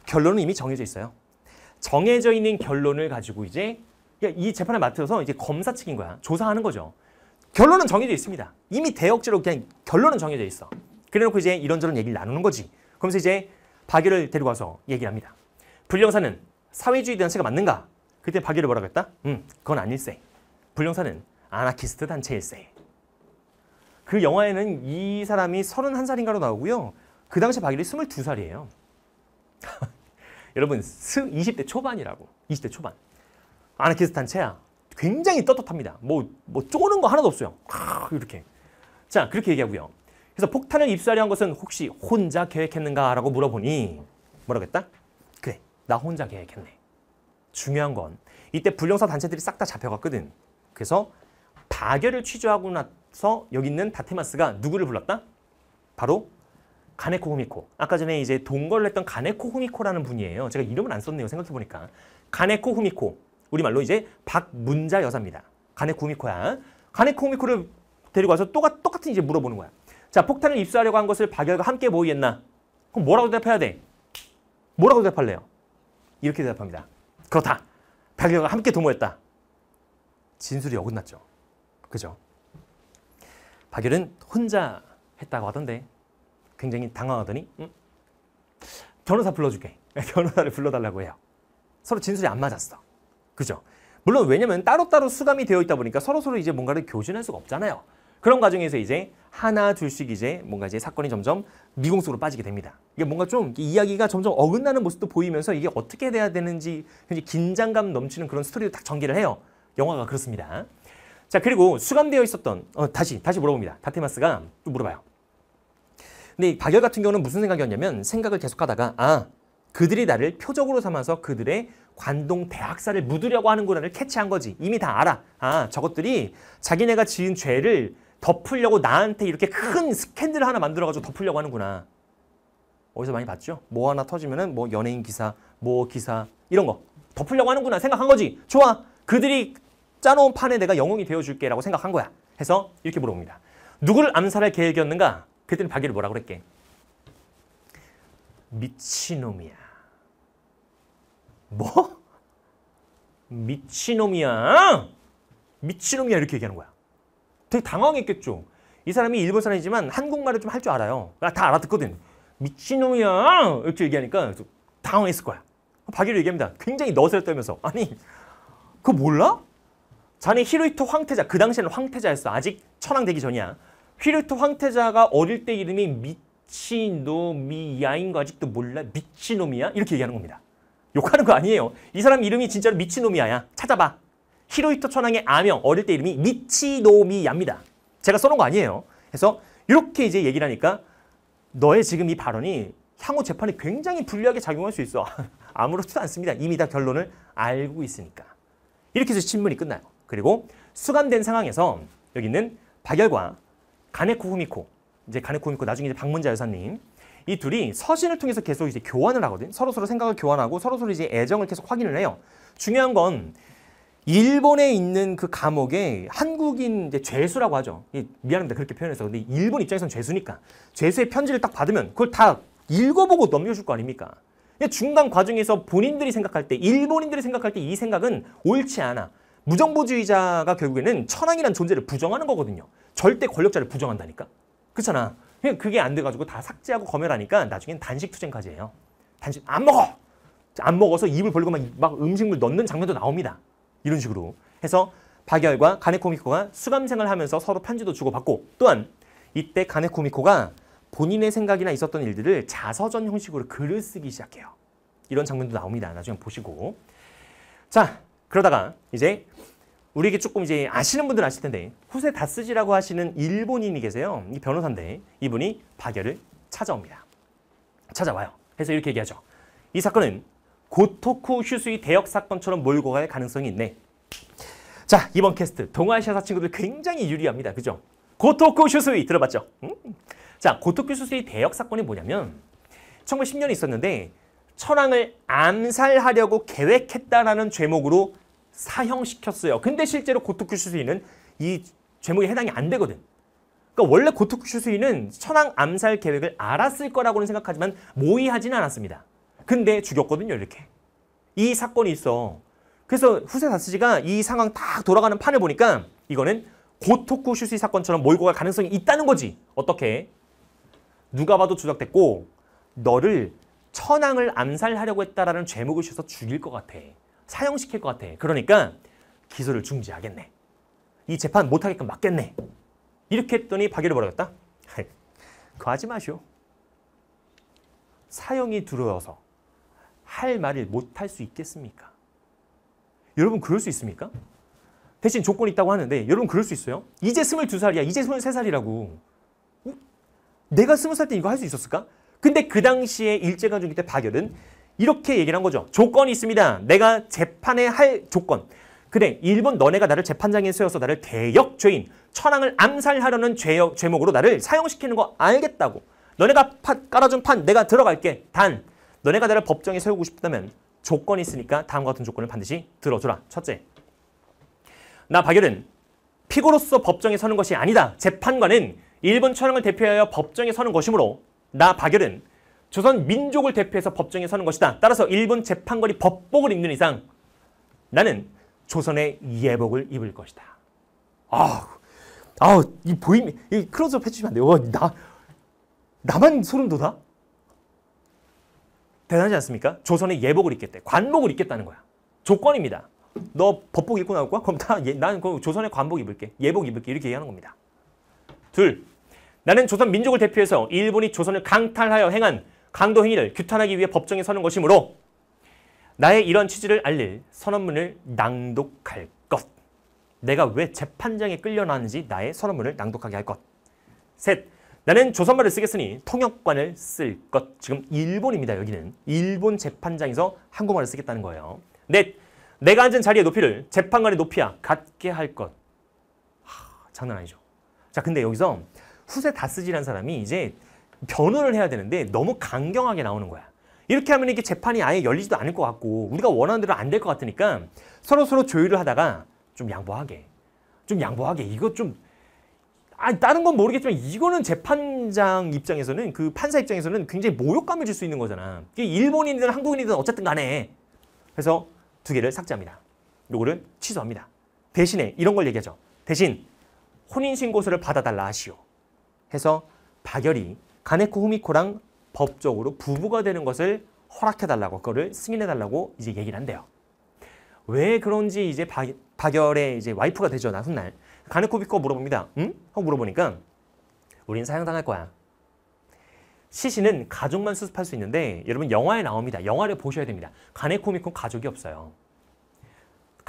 결론은 이미 정해져 있어요. 정해져 있는 결론을 가지고 이제 그러니까 이 재판을 맡아서 이제 검사 측인 거야. 조사하는 거죠. 결론은 정해져 있습니다. 이미 대역죄로 그냥 결론은 정해져 있어. 그래놓고 이제 이런저런 얘기를 나누는 거지. 그러면서 이제 박유를 데리고 와서 얘기를 합니다. 불령사는 사회주의 대 체가 맞는가? 그때 박유를 뭐라고 했다? 음, 그건 아닐세. 불령사는 아나키스트 단체일세. 그 영화에는 이 사람이 31살인가로 나오고요. 그 당시 박일이 22살이에요. 여러분 20대 초반이라고. 20대 초반. 아나키스트 단체야. 굉장히 떳떳합니다. 뭐, 뭐 쪼는 거 하나도 없어요. 이렇게. 자 그렇게 얘기하고요. 그래서 폭탄을 입수하려 한 것은 혹시 혼자 계획했는가라고 물어보니 뭐라고 다 그래 나 혼자 계획했네. 중요한 건 이때 불령사 단체들이 싹 다 잡혀갔거든. 그래서 박열을 취조하고 나서 여기 있는 다테마스가 누구를 불렀다? 바로 가네코 후미코. 아까 전에 이제 동거를 했던 가네코 후미코라는 분이에요. 제가 이름을 안 썼네요. 생각해보니까. 가네코 후미코. 우리말로 이제 박문자 여사입니다. 가네코 후미코야. 가네코 후미코를 데리고 와서 똑같, 똑같은 이제 물어보는 거야. 자, 폭탄을 입수하려고 한 것을 박열과 함께 모이겠나 그럼 뭐라고 대답해야 돼? 뭐라고 대답할래요? 이렇게 대답합니다. 그렇다. 박열과 함께 도모했다. 진술이 어긋났죠. 그죠? 박열은 혼자 했다고 하던데 굉장히 당황하더니 응? 변호사 불러줄게. 변호사를 불러달라고 해요. 서로 진술이 안 맞았어. 그죠? 물론 왜냐면 따로따로 수감이 되어 있다 보니까 서로서로 이제 뭔가를 교진할 수가 없잖아요. 그런 과정에서 이제 하나 둘씩 이제 뭔가 이제 사건이 점점 미궁속으로 빠지게 됩니다. 이게 뭔가 좀 이야기가 점점 어긋나는 모습도 보이면서 이게 어떻게 돼야 되는지 굉장히 긴장감 넘치는 그런 스토리로딱 전개를 해요. 영화가 그렇습니다. 자 그리고 수감되어 있었던 어, 다시 다시 물어봅니다. 다테마스가 또 물어봐요. 근데 박열 같은 경우는 무슨 생각이었냐면 생각을 계속하다가 아 그들이 나를 표적으로 삼아서 그들의 관동 대학살을 묻으려고 하는구나를 캐치한 거지. 이미 다 알아. 아 저것들이 자기네가 지은 죄를 덮으려고 나한테 이렇게 큰 스캔들 하나 만들어가지고 덮으려고 하는구나. 어디서 많이 봤죠? 뭐 하나 터지면은 뭐 연예인 기사, 뭐 기사 이런 거 덮으려고 하는구나 생각한 거지. 좋아. 그들이 짜놓은 판에 내가 영웅이 되어줄게 라고 생각한 거야. 해서 이렇게 물어봅니다. 누구를 암살할 계획이었는가? 그랬더니 발길이 뭐라고 그랬게? 미친놈이야. 뭐? 미친놈이야. 미친놈이야 이렇게 얘기하는 거야. 되게 당황했겠죠. 이 사람이 일본 사람이지만 한국말을 좀 할 줄 알아요. 아, 다 알아듣거든. 미친놈이야. 이렇게 얘기하니까 당황했을 거야. 박일를 얘기합니다. 굉장히 너스를 떨면서 아니 그거 몰라? 자네 히로히토 황태자 그 당시에는 황태자였어. 아직 천황 되기 전이야. 히로히토 황태자가 어릴 때 이름이 미치노미야인 거 아직도 몰라? 미치노미야? 이렇게 얘기하는 겁니다. 욕하는 거 아니에요. 이 사람 이름이 진짜로 미치노미야야. 찾아봐. 히로히토 천황의 아명 어릴 때 이름이 미치노미야입니다. 제가 써놓은 거 아니에요. 그래서 이렇게 이제 얘기를 하니까 너의 지금 이 발언이 향후 재판에 굉장히 불리하게 작용할 수 있어. 아무렇지도 않습니다. 이미 다 결론을 알고 있으니까. 이렇게 해서 신문이 끝나요. 그리고 수감된 상황에서 여기 있는 박열과 가네코 후미코 이제 가네코 후미코 나중에 이제 박문자 여사님 이 둘이 서신을 통해서 계속 이제 교환을 하거든. 서로 서로 생각을 교환하고 서로 서로 이제 애정을 계속 확인을 해요. 중요한 건 일본에 있는 그 감옥에 한국인 이제 죄수라고 하죠. 미안합니다. 그렇게 표현해서. 근데 일본 입장에선 죄수니까. 죄수의 편지를 딱 받으면 그걸 다 읽어보고 넘겨줄 거 아닙니까? 중간 과정에서 본인들이 생각할 때 일본인들이 생각할 때 이 생각은 옳지 않아. 무정부주의자가 결국에는 천황이란 존재를 부정하는 거거든요. 절대 권력자를 부정한다니까. 그렇잖아. 그냥 그게 안 돼가지고 다 삭제하고 검열하니까 나중엔 단식 투쟁까지 해요. 단식 안 먹어. 안 먹어서 입을 벌리고 막, 막 음식물 넣는 장면도 나옵니다. 이런 식으로 해서 박열과 가네코미코가 수감생활 하면서 서로 편지도 주고받고 또한 이때 가네코미코가 본인의 생각이나 있었던 일들을 자서전 형식으로 글을 쓰기 시작해요. 이런 장면도 나옵니다. 나중에 보시고. 자, 그러다가 이제 우리에게 조금 이제 아시는 분들 아실 텐데 후세 다쓰지라고 하시는 일본인이 계세요. 이 변호사인데 이분이 박열을 찾아옵니다. 찾아와요. 해서 이렇게 얘기하죠. 이 사건은 고토쿠 휴수이 대역 사건처럼 몰고 갈 가능성이 있네. 자, 이번 캐스트 동아시아사 친구들 굉장히 유리합니다. 그죠? 고토쿠 휴수이 들어봤죠? 음? 자, 고토큐 수수의 대역 사건이 뭐냐면 1910년에 있었는데 천황을 암살하려고 계획했다라는 죄목으로 사형시켰어요. 근데 실제로 고토큐 수수인은 이 죄목에 해당이 안 되거든. 그러니까 원래 고토쿠 슈스이는 천황 암살 계획을 알았을 거라고는 생각하지만 모의하지는 않았습니다. 근데 죽였거든요, 이렇게. 이 사건이 있어. 그래서 후세 다스지가 이 상황 딱 돌아가는 판을 보니까 이거는 고토쿠 슈스의 사건처럼 몰고 갈 가능성이 있다는 거지. 어떻게? 누가 봐도 조작됐고 너를 천황을 암살하려고 했다라는 죄목을 씌워서 죽일 것 같아. 사형시킬 것 같아. 그러니까 기소를 중지하겠네. 이 재판 못하게끔 막겠네. 이렇게 했더니 박열이 벌어졌다. 거하지 마시오. 사형이 두려워서 할 말을 못할 수 있겠습니까? 여러분 그럴 수 있습니까? 대신 조건이 있다고 하는데 여러분 그럴 수 있어요? 이제 22살이야. 이제 23살이라고. 내가 스무 살 때 이거 할 수 있었을까? 근데 그 당시에 일제강점기 때 박열은 이렇게 얘기를 한 거죠. 조건이 있습니다. 내가 재판에 할 조건. 그래, 일본 너네가 나를 재판장에 세워서 나를 대역죄인, 천황을 암살하려는 죄역, 죄목으로 나를 사용시키는거 알겠다고. 너네가 파, 깔아준 판 내가 들어갈게. 단, 너네가 나를 법정에 세우고 싶다면 조건이 있으니까 다음과 같은 조건을 반드시 들어줘라. 첫째, 나 박열은 피고로서 법정에 서는 것이 아니다. 재판관은 일본 천황을 대표하여 법정에 서는 것이므로 나 박열은 조선 민족을 대표해서 법정에 서는 것이다. 따라서 일본 재판거리 법복을 입는 이상 나는 조선의 예복을 입을 것이다. 아우, 아우, 이 보임, 이 클로즈업 해주시면 안 돼요. 와, 나, 나만 소름 돋아? 대단하지 않습니까? 조선의 예복을 입겠대. 관복을 입겠다는 거야. 조건입니다. 너 법복 입고 나올 거야? 그럼 다, 예, 난 조선의 관복 입을게. 예복 입을게. 이렇게 얘기하는 겁니다. 둘, 나는 조선 민족을 대표해서 일본이 조선을 강탈하여 행한 강도 행위를 규탄하기 위해 법정에 서는 것이므로 나의 이런 취지를 알릴 선언문을 낭독할 것. 내가 왜 재판장에 끌려나는지 나의 선언문을 낭독하게 할 것. 셋, 나는 조선말을 쓰겠으니 통역관을 쓸 것. 지금 일본입니다. 여기는 일본 재판장에서 한국말을 쓰겠다는 거예요. 넷, 내가 앉은 자리의 높이를 재판관의 높이와 같게 할 것. 하, 장난 아니죠. 자, 근데 여기서 후세 다스지란 사람이 이제 변호를 해야 되는데 너무 강경하게 나오는 거야. 이렇게 하면 이게 재판이 아예 열리지도 않을 것 같고 우리가 원하는 대로 안 될 것 같으니까 서로 서로 조율을 하다가 좀 양보하게, 좀 양보하게 이거 좀 아니 다른 건 모르겠지만 이거는 재판장 입장에서는 그 판사 입장에서는 굉장히 모욕감을 줄 수 있는 거잖아. 이게 일본인이든 한국인이든 어쨌든 간에 그래서 두 개를 삭제합니다. 요거를 취소합니다. 대신에 이런 걸 얘기하죠. 대신 혼인신고서를 받아달라 하시오. 해서 박열이 가네코 후미코랑 법적으로 부부가 되는 것을 허락해달라고 그거를 승인해달라고 이제 얘기를 한대요. 왜 그런지 이제 박, 박열의 이제 와이프가 되죠 나 훗날 가네코 후미코 물어봅니다. 응? 하고 물어보니까 우린 사형당할 거야. 시신은 가족만 수습할 수 있는데 여러분 영화에 나옵니다. 영화를 보셔야 됩니다. 가네코미콘 후 가족이 없어요.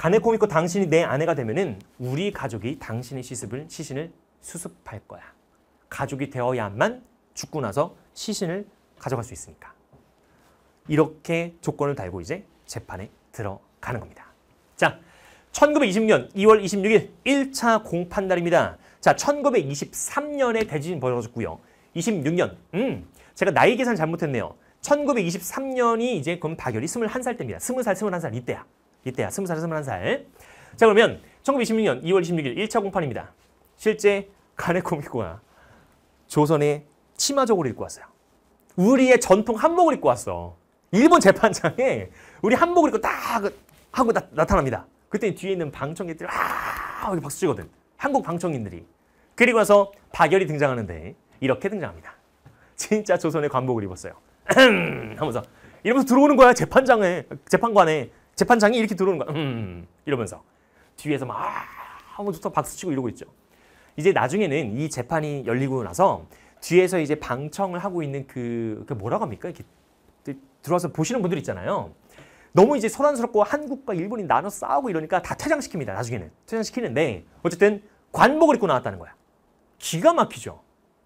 가네코 미코 당신이 내 아내가 되면은 우리 가족이 당신의 시습을 시신을 수습할 거야. 가족이 되어야만 죽고 나서 시신을 가져갈 수 있으니까. 이렇게 조건을 달고 이제 재판에 들어가는 겁니다. 자, 1920년 2월 26일 1차 공판날입니다. 자, 1923년에 대지진 벌어졌고요. 26년, 음, 제가 나이 계산 잘못했네요. 1923년이 이제 그럼 박열이 21살 때입니다. 20살, 21살 이때야. 이때야 2 0살스물살자 그러면 1926년 2월 26일 1차 공판입니다. 실제 가네코미코가 조선의 치마적으 입고 왔어요. 우리의 전통 한복을 입고 왔어. 일본 재판장에 우리 한복을 입고 딱 하고 나, 타납니다 그때 뒤에 있는 방청객들이 아 박수 치거든. 한국 방청인들이. 그리고 나서 박열이 등장하는데 이렇게 등장합니다. 진짜 조선의 관복을 입었어요. 하면서 이러면서 들어오는 거야 재판장에 재판관에 재판장이 이렇게 들어오는 거야. 음, 음, 음. 이러면서 뒤에서 막 아무 좋다 박수 치고 이러고 있죠. 이제 나중에는 이 재판이 열리고 나서 뒤에서 이제 방청을 하고 있는 그, 그 뭐라고 합니까? 이렇게 들어와서 보시는 분들 있잖아요. 너무 이제 소란스럽고 한국과 일본이 나눠 싸우고 이러니까 다 퇴장시킵니다. 나중에는 퇴장시키는데 어쨌든 관복을 입고 나왔다는 거야. 기가 막히죠.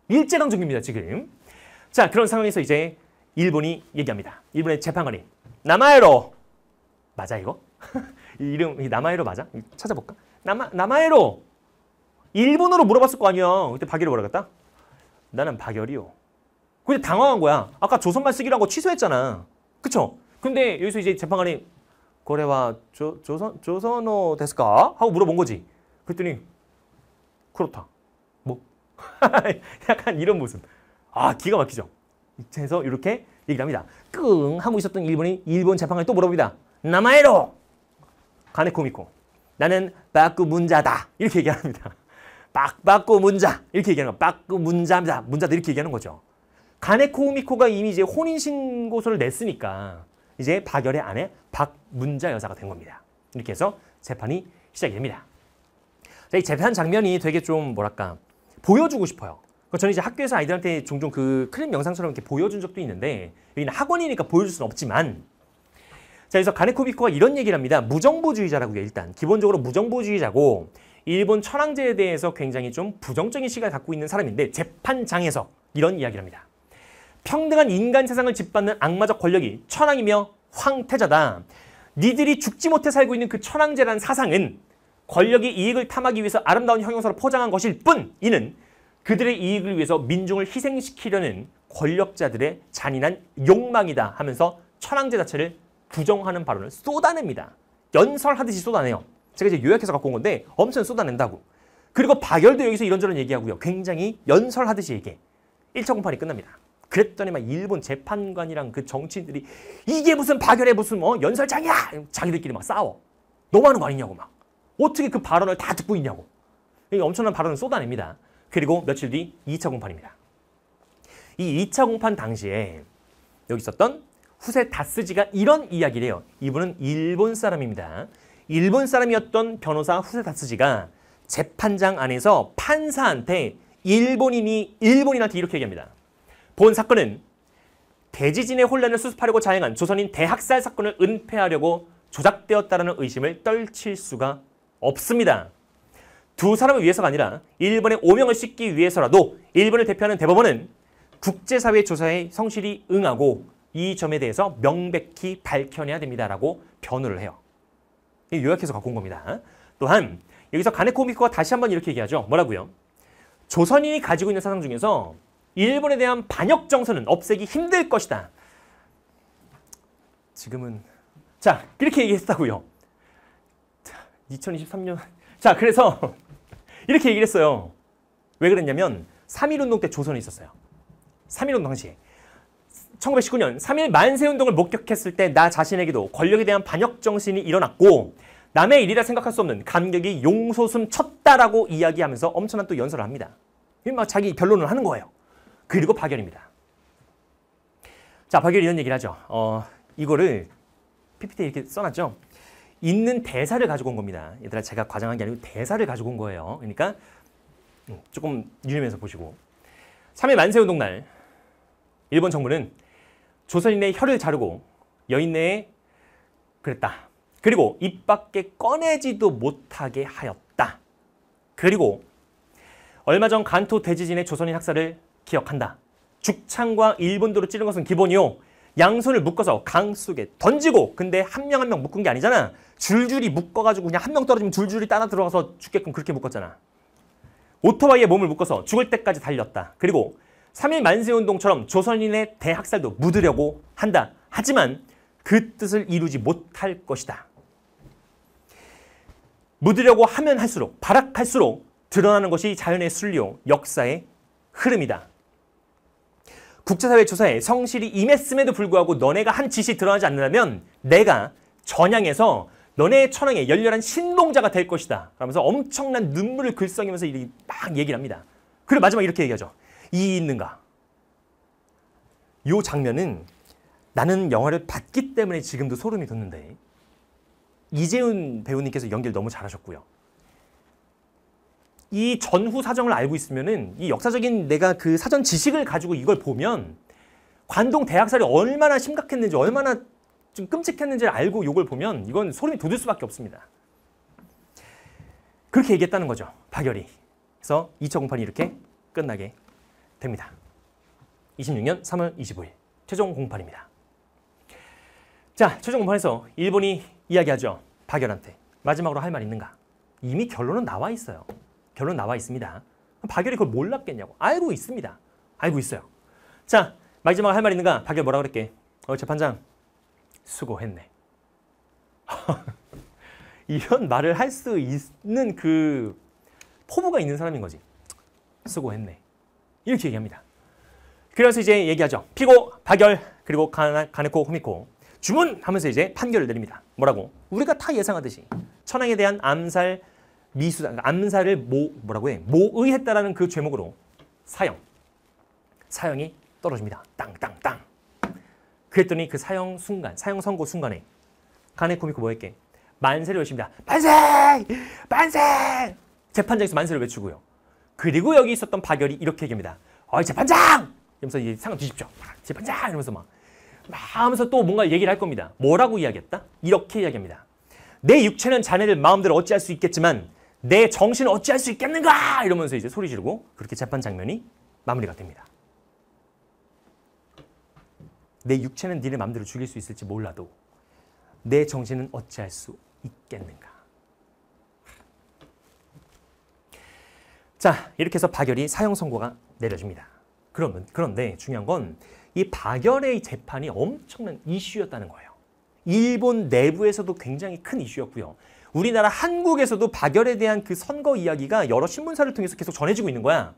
일제강점기입니다. 지금. 자 그런 상황에서 이제 일본이 얘기합니다. 일본의 재판관이 나마에로 맞아 이거? 이 이름 이 남아에로 맞아? 찾아볼까? 남아 남아에로 일본어로 물어봤을 거 아니야. 그때 박열이 뭐라 그랬다? 나는 박열이요. 근데 당황한 거야. 아까 조선말 쓰기라고 취소했잖아. 그쵸? 근데 여기서 이제 재판관이 거래와 조, 조선 조선어 데스까 하고 물어본 거지. 그랬더니 그렇다. 뭐? 약간 이런 모습. 아 기가 막히죠. 그래서 이렇게 얘기를 합니다. 끙 하고 있었던 일본이 일본 재판관이 또 물어봅니다. 나마에로 가네코미코 나는 바꾸 문자다 이렇게 얘기합니다. 빡바꾸 문자 이렇게 얘기하는 거 바꾸 문자입니다. 문자다 이렇게 얘기하는 거죠. 가네코미코가 이미 이제 혼인신고서를 냈으니까 이제 박열의 아내 박문자 여사가 된 겁니다. 이렇게 해서 재판이 시작 됩니다. 이 재판 장면이 되게 좀 뭐랄까 보여주고 싶어요. 그러니까 저는 이제 학교에서 아이들한테 종종 그 클립 영상처럼 이렇게 보여준 적도 있는데 여기는 학원이니까 보여줄 수는 없지만 자, 그래서 가네코비코가 이런 얘기를 합니다. 무정부주의자라고요, 일단. 기본적으로 무정부주의자고 일본 천황제에 대해서 굉장히 좀 부정적인 시각을 갖고 있는 사람인데 재판장에서 이런 이야기를 합니다. 평등한 인간 세상을 짓밟는 악마적 권력이 천황이며 황태자다. 니들이 죽지 못해 살고 있는 그천황제라는 사상은 권력이 이익을 탐하기 위해서 아름다운 형용사로 포장한 것일 뿐 이는 그들의 이익을 위해서 민중을 희생시키려는 권력자들의 잔인한 욕망이다 하면서 천황제 자체를 부정하는 발언을 쏟아냅니다. 연설하듯이 쏟아내요. 제가 이제 요약해서 갖고 온 건데 엄청 쏟아낸다고. 그리고 박열도 여기서 이런저런 얘기하고요. 굉장히 연설하듯이 얘기해. 1차 공판이 끝납니다. 그랬더니만 일본 재판관이랑 그 정치인들이 이게 무슨 박열의 무슨 뭐 연설장이야! 자기들끼리 막 싸워. 너무하는 거 아니냐고 막. 어떻게 그 발언을 다 듣고 있냐고. 엄청난 발언을 쏟아냅니다. 그리고 며칠 뒤 2차 공판입니다. 이 2차 공판 당시에 여기 있었던 후세 다스지가 이런 이야기를 해요. 이분은 일본 사람입니다. 일본 사람이었던 변호사 후세 다스지가 재판장 안에서 판사한테 일본인이 일본인한테 이렇게 얘기합니다. 본 사건은 대지진의 혼란을 수습하려고 자행한 조선인 대학살 사건을 은폐하려고 조작되었다는 의심을 떨칠 수가 없습니다. 두 사람을 위해서가 아니라 일본의 오명을 씻기 위해서라도 일본을 대표하는 대법원은 국제사회 조사에 성실히 응하고 이 점에 대해서 명백히 밝혀내야 됩니다라고 변호를 해요. 요약해서 갖고 온 겁니다. 또한 여기서 가네코미코가 다시 한번 이렇게 얘기하죠. 뭐라고요? 조선인이 가지고 있는 사상 중에서 일본에 대한 반역 정서는 없애기 힘들 것이다. 지금은 자 이렇게 얘기했다고요. 2023년 자 그래서 이렇게 얘기를 했어요. 왜 그랬냐면 3.1운동 때 조선에 있었어요. 3.1운동 당시에 1919년 3일 만세운동을 목격했을 때 나 자신에게도 권력에 대한 반역 정신이 일어났고 남의 일이라 생각할 수 없는 감격이 용소음 쳤다라고 이야기하면서 엄청난 또 연설을 합니다. 막 자기 변론을 하는 거예요. 그리고 박열입니다. 자, 박열이 이런 얘기를 하죠. 어, 이거를 PPT에 이렇게 써놨죠. 있는 대사를 가지고 온 겁니다. 얘들아 제가 과장한 게 아니고 대사를 가지고 온 거예요. 그러니까 음, 조금 유념해서 보시고 3일 만세운동 날 일본 정부는 조선인의 혀를 자르고 여인네에 그랬다. 그리고 입 밖에 꺼내지도 못하게 하였다. 그리고 얼마 전 간토 대지진의 조선인 학살을 기억한다. 죽창과 일본도로 찌른 것은 기본이요. 양손을 묶어서 강 속에 던지고 근데 한명 한명 한 명 묶은 게 아니잖아. 줄줄이 묶어가지고 그냥 한 명 떨어지면 줄줄이 따라 들어가서 죽게끔 그렇게 묶었잖아. 오토바이에 몸을 묶어서 죽을 때까지 달렸다. 그리고 3일 만세운동처럼 조선인의 대학살도 묻으려고 한다. 하지만 그 뜻을 이루지 못할 것이다. 묻으려고 하면 할수록 발악할수록 드러나는 것이 자연의 순리요 역사의 흐름이다. 국제사회 조사에 성실히 임했음에도 불구하고 너네가 한 짓이 드러나지 않는다면 내가 전향해서 너네의 천황에 열렬한 신봉자가 될 것이다. 그러면서 엄청난 눈물을 글썽이면서 막 얘기를 합니다. 그리고 마지막 이렇게 얘기하죠. 이 있는가? 이 장면은 나는 영화를 봤기 때문에 지금도 소름이 돋는데 이재훈 배우님께서 연기를 너무 잘하셨고요. 이 전후 사정을 알고 있으면은 이 역사적인 내가 그 사전 지식을 가지고 이걸 보면 관동 대학살이 얼마나 심각했는지 얼마나 좀 끔찍했는지를 알고 이걸 보면 이건 소름이 돋을 수밖에 없습니다. 그렇게 얘기했다는 거죠. 박열이. 그래서 2차 공판이 이렇게 끝나게 됩니다. 26년 3월 25일 최종 공판입니다. 자, 최종 공판에서 일본이 이야기하죠. 박열한테 마지막으로 할 말 있는가? 이미 결론은 나와 있어요. 결론 나와 있습니다. 박열이 그걸 몰랐겠냐고. 알고 있습니다. 알고 있어요. 자, 마지막 할 말 있는가? 박열 뭐라 그랬게? 어, 재판장 수고했네. 이런 말을 할 수 있는 그 포부가 있는 사람인 거지. 수고했네. 이렇게 얘기합니다. 그래서 이제 얘기하죠. 피고, 박열, 그리고 가네코, 호미코 주문! 하면서 이제 판결을 내립니다. 뭐라고? 우리가 다 예상하듯이 천황에 대한 암살, 미수, 그러니까 암살을 모, 뭐라고 해? 모의했다라는 그 죄목으로 사형. 사형이 떨어집니다. 땅땅땅. 그랬더니 그 사형 순간, 사형 선고 순간에 가네코 미코 뭐였게? 만세를 외칩니다. 만세! 만세! 재판장에서 만세를 외치고요. 그리고 여기 있었던 박열이 이렇게 얘기합니다. 어이 재판장! 이러면서 이 상을 뒤집죠. 재판장! 이러면서 막, 막 하면서 또 뭔가 얘기를 할 겁니다. 뭐라고 이야기했다? 이렇게 이야기합니다. 내 육체는 자네들 마음대로 어찌할 수 있겠지만 내 정신은 어찌할 수 있겠는가! 이러면서 이제 소리 지르고 그렇게 재판 장면이 마무리가 됩니다. 내 육체는 니네 마음대로 죽일 수 있을지 몰라도 내 정신은 어찌할 수 있겠는가? 자, 이렇게 해서 박열이 사형 선고가 내려집니다. 그러면, 그런데 중요한 건 이 박열의 재판이 엄청난 이슈였다는 거예요. 일본 내부에서도 굉장히 큰 이슈였고요. 우리나라 한국에서도 박열에 대한 그 선거 이야기가 여러 신문사를 통해서 계속 전해지고 있는 거야.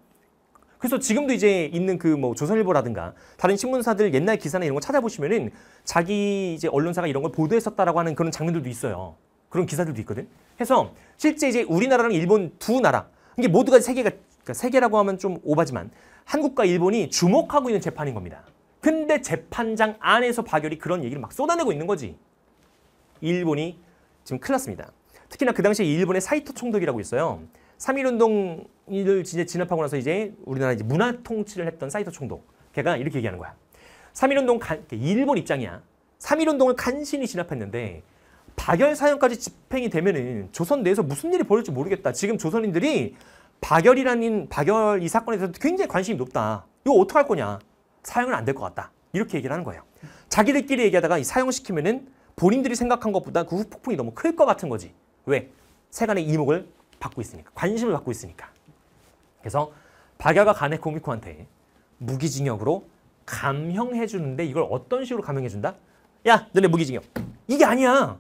그래서 지금도 이제 있는 그 뭐 조선일보라든가 다른 신문사들 옛날 기사나 이런 거 찾아보시면은 자기 이제 언론사가 이런 걸 보도했었다라고 하는 그런 장면들도 있어요. 그런 기사들도 있거든. 해서 실제 이제 우리나라랑 일본 두 나라 이게 모두가 세계가 그러니까 세계라고 하면 좀 오바지만 한국과 일본이 주목하고 있는 재판인 겁니다. 근데 재판장 안에서 박열이 그런 얘기를 막 쏟아내고 있는 거지. 일본이 지금 클일 났습니다. 특히나 그 당시에 일본의 사이토 총독이라고 있어요. 3.1운동을 이제 진압하고 나서 이제 우리나라 이제 문화 통치를 했던 사이토 총독. 걔가 이렇게 얘기하는 거야. 3.1운동, 간, 그러니까 일본 입장이야. 3.1운동을 간신히 진압했는데 박열 사형까지 집행이 되면은 조선 내에서 무슨 일이 벌어질지 모르겠다. 지금 조선인들이 박열이라는 박열 이 사건에 대해서 굉장히 관심이 높다. 이거 어떻게 할 거냐? 사형은 안 될 것 같다. 이렇게 얘기를 하는 거예요. 자기들끼리 얘기하다가 이 사형시키면은 본인들이 생각한 것보다 그 후폭풍이 너무 클 것 같은 거지. 왜? 세간의 이목을 받고 있으니까. 관심을 받고 있으니까. 그래서 박열과 간의 고미코한테 무기징역으로 감형해주는데 이걸 어떤 식으로 감형해준다? 야, 너네 무기징역. 이게 아니야.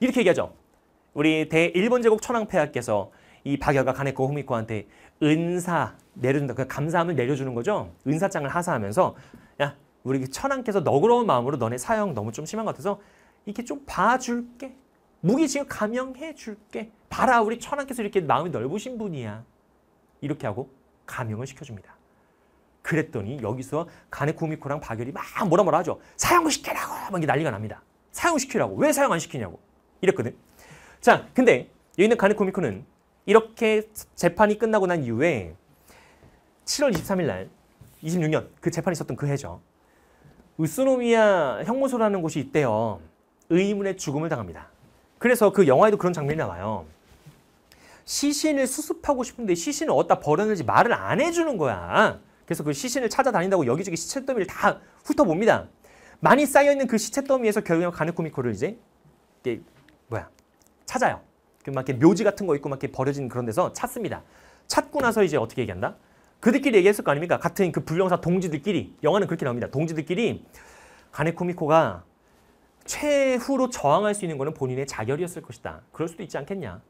이렇게 얘기하죠. 우리 대일본 제국 천황폐하께서 이 박여가 간에코 후미코한테 그 은사 내려준다. 그 감사함을 내려주는 거죠. 은사장을 하사하면서 야 우리 천황께서 너그러운 마음으로 너네 사형 너무 좀 심한 것 같아서 이렇게 좀 봐줄게. 무기 지금 감형해 줄게. 봐라 우리 천황께서 이렇게 마음이 넓으신 분이야. 이렇게 하고 감형을 시켜줍니다. 그랬더니 여기서 가네코 그 미코랑 박열이 막 뭐라 뭐라 하죠. 사형시키라고 막 난리가 납니다. 사형시키라고. 왜 사형 안 시키냐고. 이랬거든. 자, 근데 여기 있는 가네코미코는 이렇게 재판이 끝나고 난 이후에 7월 23일 날 26년 그 재판이 있었던 그 해죠. 우스노미야 형무소라는 곳이 있대요. 의문의 죽음을 당합니다. 그래서 그 영화에도 그런 장면이 나와요. 시신을 수습하고 싶은데 시신을 어디다 버렸는지 말을 안 해주는 거야. 그래서 그 시신을 찾아다닌다고 여기저기 시체 더미를 다 훑어봅니다. 많이 쌓여있는 그 시체 더미에서 결국 가네코미코를 이제 뭐야 찾아요. 그막이렇 묘지 같은 거 있고 막 이렇게 버려진 그런 데서 찾습니다. 찾고 나서 이제 어떻게 얘기한다? 그들끼리 얘기했을 거 아닙니까? 같은 그 불령사 동지들끼리 영화는 그렇게 나옵니다. 동지들끼리 가네코미코가 최후로 저항할 수 있는 거는 본인의 자결이었을 것이다. 그럴 수도 있지 않겠냐.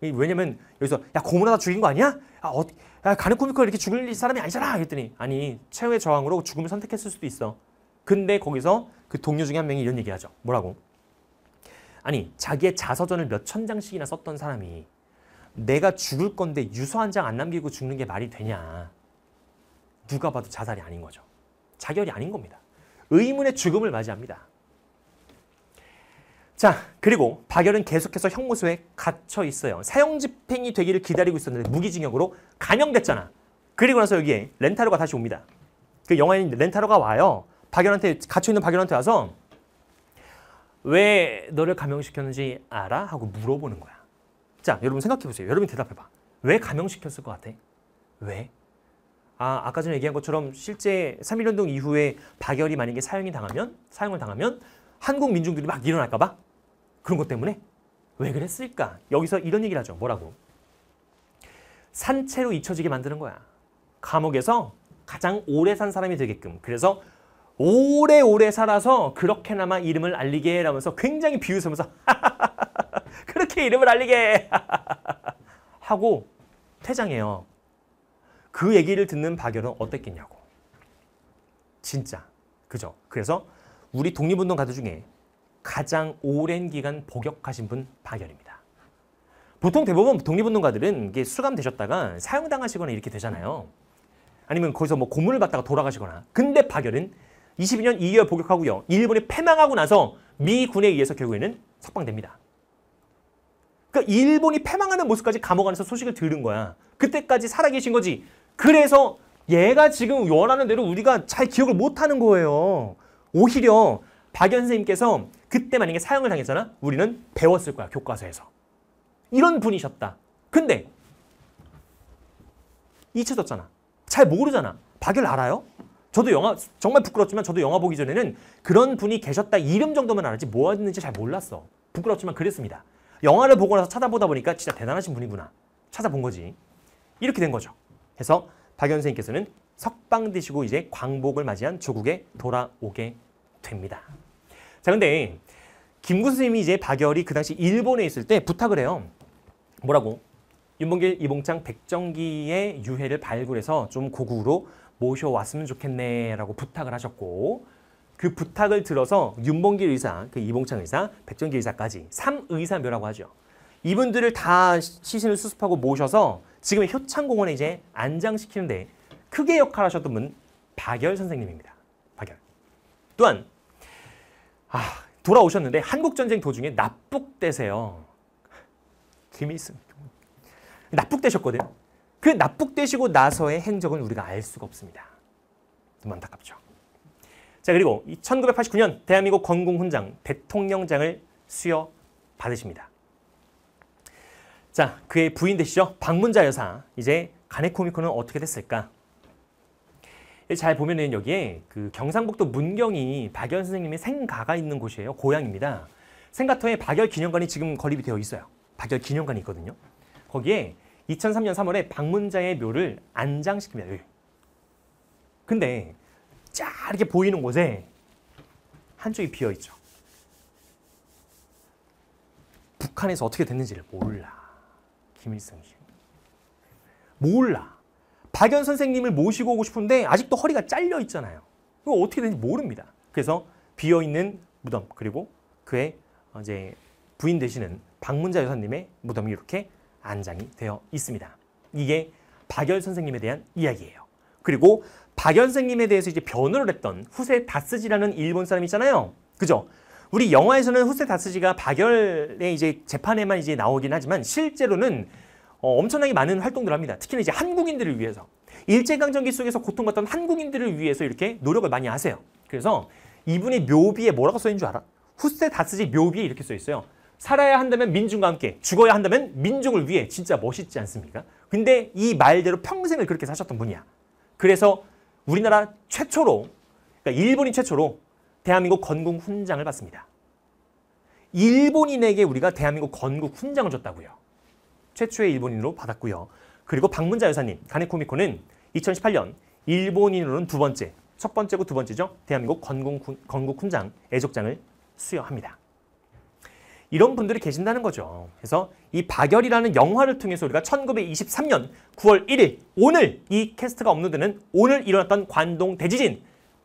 왜냐면 여기서 야 고문하다 죽인 거 아니야? 아, 어, 야 가네코미코 이렇게 죽을 사람이 아니잖아. 그랬더니 아니 최후의 저항으로 죽음을 선택했을 수도 있어. 근데 거기서 그 동료 중에 한 명이 이런 얘기하죠. 뭐라고? 아니 자기의 자서전을 몇 천 장씩이나 썼던 사람이 내가 죽을 건데 유서 한 장 안 남기고 죽는 게 말이 되냐. 누가 봐도 자살이 아닌 거죠. 자결이 아닌 겁니다. 의문의 죽음을 맞이합니다. 자, 그리고 박열은 계속해서 형무소에 갇혀 있어요. 사형 집행이 되기를 기다리고 있었는데 무기징역으로 감형됐잖아 그리고 나서 여기에 렌타로가 다시 옵니다. 그 영화인 렌타로가 와요. 박열한테 갇혀 있는 박열한테 와서 왜 너를 감형시켰는지 알아? 하고 물어보는 거야. 자, 여러분 생각해 보세요. 여러분 대답해 봐. 왜 감형시켰을 것 같아? 왜? 아, 아까 전에 얘기한 것처럼 실제 3.1운동 이후에 박열이 만약에 사용이 당하면, 사용을 당하면 한국 민중들이 막 일어날까 봐? 그런 것 때문에? 왜 그랬을까? 여기서 이런 얘기를 하죠. 뭐라고? 산채로 잊혀지게 만드는 거야. 감옥에서 가장 오래 산 사람이 되게끔. 그래서 오래오래 살아서 그렇게나마 이름을 알리게 라면서 굉장히 비웃으면서 그렇게 이름을 알리게 하고 퇴장해요. 그 얘기를 듣는 박열은 어땠겠냐고. 진짜. 그죠? 그래서 우리 독립운동 가들 중에 가장 오랜 기간 복역하신 분 박열입니다. 보통 대부분 독립운동가들은 이게 수감되셨다가 사용당하시거나 이렇게 되잖아요. 아니면 거기서 뭐 고문을 받다가 돌아가시거나. 근데 박열은 22년 2개월 복역하고요. 일본이 패망하고 나서 미군에 의해서 결국에는 석방됩니다. 그러니까 일본이 패망하는 모습까지 감옥 안에서 소식을 들은 거야. 그때까지 살아계신 거지. 그래서 얘가 지금 원하는 대로 우리가 잘 기억을 못하는 거예요. 오히려 박 선생님께서 그때 만약에 사형을 당했잖아? 우리는 배웠을 거야, 교과서에서. 이런 분이셨다. 근데 잊혀졌잖아. 잘 모르잖아. 박열 알아요? 저도 영화 정말 부끄럽지만 저도 영화 보기 전에는 그런 분이 계셨다 이름 정도만 알았지 뭐였는지 잘 몰랐어. 부끄럽지만 그랬습니다. 영화를 보고 나서 찾아보다 보니까 진짜 대단하신 분이구나. 찾아본 거지. 이렇게 된 거죠. 그래서 박연생님께서는 석방 드시고 이제 광복을 맞이한 조국에 돌아오게 됩니다. 자 근데 김구 선생님이 이제 박열이 그 당시 일본에 있을 때 부탁을 해요. 뭐라고? 윤봉길, 이봉창, 백정기의 유해를 발굴해서 좀 고국으로 모셔왔으면 좋겠네라고 부탁을 하셨고 그 부탁을 들어서 윤봉길 의사, 그 이봉창 의사, 백정길 의사까지 3의사묘라고 하죠. 이분들을 다 시신을 수습하고 모셔서 지금 효창공원에 이제 안장시키는데 크게 역할 하셨던 분 박열 선생님입니다. 박열. 또한 아, 돌아오셨는데 한국전쟁 도중에 납북되세요. 김일성. 납북되셨거든요. 그 납북되시고 나서의 행적은 우리가 알 수가 없습니다. 너무 안타깝죠. 자 그리고 1989년 대한민국 건궁훈장 대통령장을 수여 받으십니다. 자 그의 부인 되시죠. 박문자 여사 이제 가네코미코는 어떻게 됐을까? 예, 잘 보면은 여기에 그 경상북도 문경이 박열 선생님의 생가가 있는 곳이에요. 고향입니다. 생가터에 박열 기념관이 지금 건립이 되어 있어요. 박열 기념관이 있거든요. 거기에 2003년 3월에 방문자의 묘를 안장시킵니다. 근데 쫙 이렇게 보이는 곳에 한쪽이 비어 있죠. 북한에서 어떻게 됐는지를 몰라. 김일성이. 몰라. 박연 선생님을 모시고 오고 싶은데 아직도 허리가 잘려 있잖아요. 이거 어떻게 되는지 모릅니다. 그래서 비어 있는 무덤 그리고 그의 이제 부인 되시는 박문자 여사님의 무덤이 이렇게 안장이 되어 있습니다. 이게 박열 선생님에 대한 이야기예요. 그리고 박열 선생님에 대해서 이제 변호를 했던 후세 다스지라는 일본 사람 있잖아요. 그죠? 우리 영화에서는 후세 다스지가 박열의 이제 재판에만 이제 나오긴 하지만 실제로는 어, 엄청나게 많은 활동들을 합니다. 특히나 이제 한국인들을 위해서 일제강점기 속에서 고통받던 한국인들을 위해서 이렇게 노력을 많이 하세요. 그래서 이분의 묘비에 뭐라고 써있는 줄 알아? 후세 다스지 묘비에 이렇게 써 있어요. 살아야 한다면 민중과 함께, 죽어야 한다면 민중을 위해 진짜 멋있지 않습니까? 근데 이 말대로 평생을 그렇게 사셨던 분이야. 그래서 우리나라 최초로, 그러니까 일본이 최초로 대한민국 건국 훈장을 받습니다. 일본인에게 우리가 대한민국 건국 훈장을 줬다고요. 최초의 일본인으로 받았고요. 그리고 방문자 여사님, 가네코미코는 2018년 일본인으로는 두 번째, 첫 번째고 두 번째죠. 대한민국 건국, 건국 훈장 애족장을 수여합니다. 이런 분들이 계신다는 거죠. 그래서 이 박열이라는 영화를 통해서 우리가 1923년 9월 1일 오늘 이 캐스트가 업로드는 오늘 일어났던 관동 대지진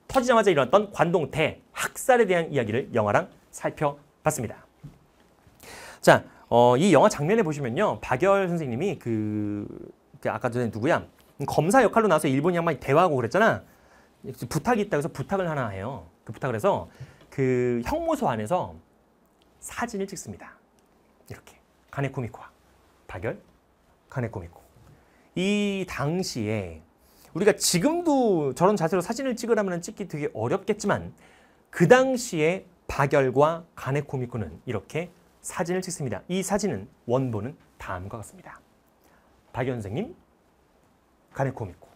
터지자마자 일어났던 관동 대학살에 대한 이야기를 영화랑 살펴봤습니다. 자, 어, 이 영화 장면에 보시면요. 박열 선생님이 그, 그 아까 전에 누구야? 검사 역할로 나와서 일본 양반이 대화하고 그랬잖아. 부탁이 있다고 해서 부탁을 하나 해요. 그 부탁을 해서 그 형무소 안에서 사진을 찍습니다. 이렇게 가네코미코와 박열 가네코미코 이 당시에 우리가 지금도 저런 자세로 사진을 찍으라면 찍기 되게 어렵겠지만 그 당시에 박열과 가네코미코는 이렇게 사진을 찍습니다. 이 사진은 원본은 다음과 같습니다. 박 선생님, 가네코미코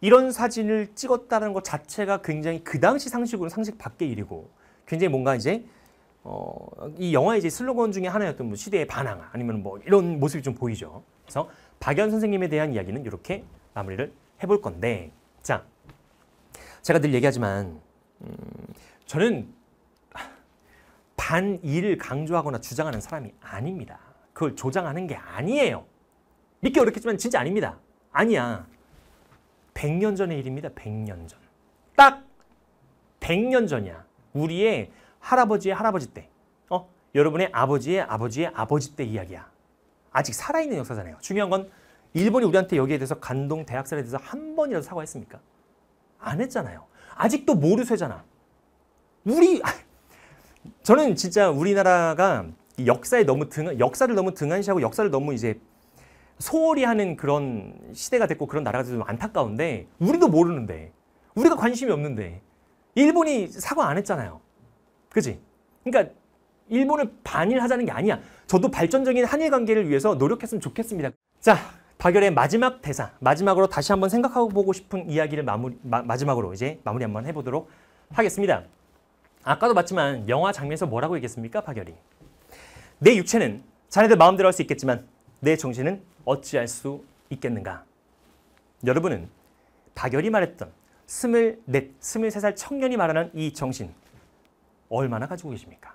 이런 사진을 찍었다는 것 자체가 굉장히 그 당시 상식으로 상식 밖의 일이고 굉장히 뭔가 이제 어, 이 영화의 이제 슬로건 중에 하나였던 뭐 시대의 반항 아니면 뭐 이런 모습이 좀 보이죠. 그래서 박연 선생님에 대한 이야기는 이렇게 마무리를 해볼 건데 자 제가 늘 얘기하지만 음, 저는 반일을 강조하거나 주장하는 사람이 아닙니다. 그걸 조장하는 게 아니에요. 믿기 어렵겠지만 진짜 아닙니다. 아니야. 100년 전의 일입니다. 100년 전. 딱 100년 전이야. 우리의 할아버지의 할아버지 때, 어? 여러분의 아버지의 아버지의 아버지 때 이야기야. 아직 살아있는 역사잖아요. 중요한 건 일본이 우리한테 여기에 대해서 간동 대학살에 대해서 한 번이라도 사과했습니까? 안 했잖아요. 아직도 모르쇠잖아. 우리 아, 저는 진짜 우리나라가 역사에 너무 등 역사를 너무 등한시하고 역사를 너무 이제 소홀히 하는 그런 시대가 됐고 그런 나라가 좀 안타까운데 우리도 모르는데 우리가 관심이 없는데 일본이 사과 안 했잖아요. 그지? 그러니까 일본을 반일하자는 게 아니야. 저도 발전적인 한일 관계를 위해서 노력했으면 좋겠습니다. 자, 박열의 마지막 대사, 마지막으로 다시 한번 생각하고 보고 싶은 이야기를 마무리, 마, 지막으로 이제 마무리 한번 해보도록 하겠습니다. 아까도 봤지만 영화 장면에서 뭐라고 얘기했습니까, 박열이? 내 육체는 자네들 마음대로 할 수 있겠지만 내 정신은 어찌할 수 있겠는가? 여러분은 박열이 말했던 스물넷, 스살 청년이 말하는 이 정신, 얼마나 가지고 계십니까?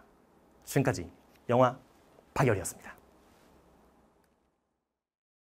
지금까지 영화 박열이었습니다.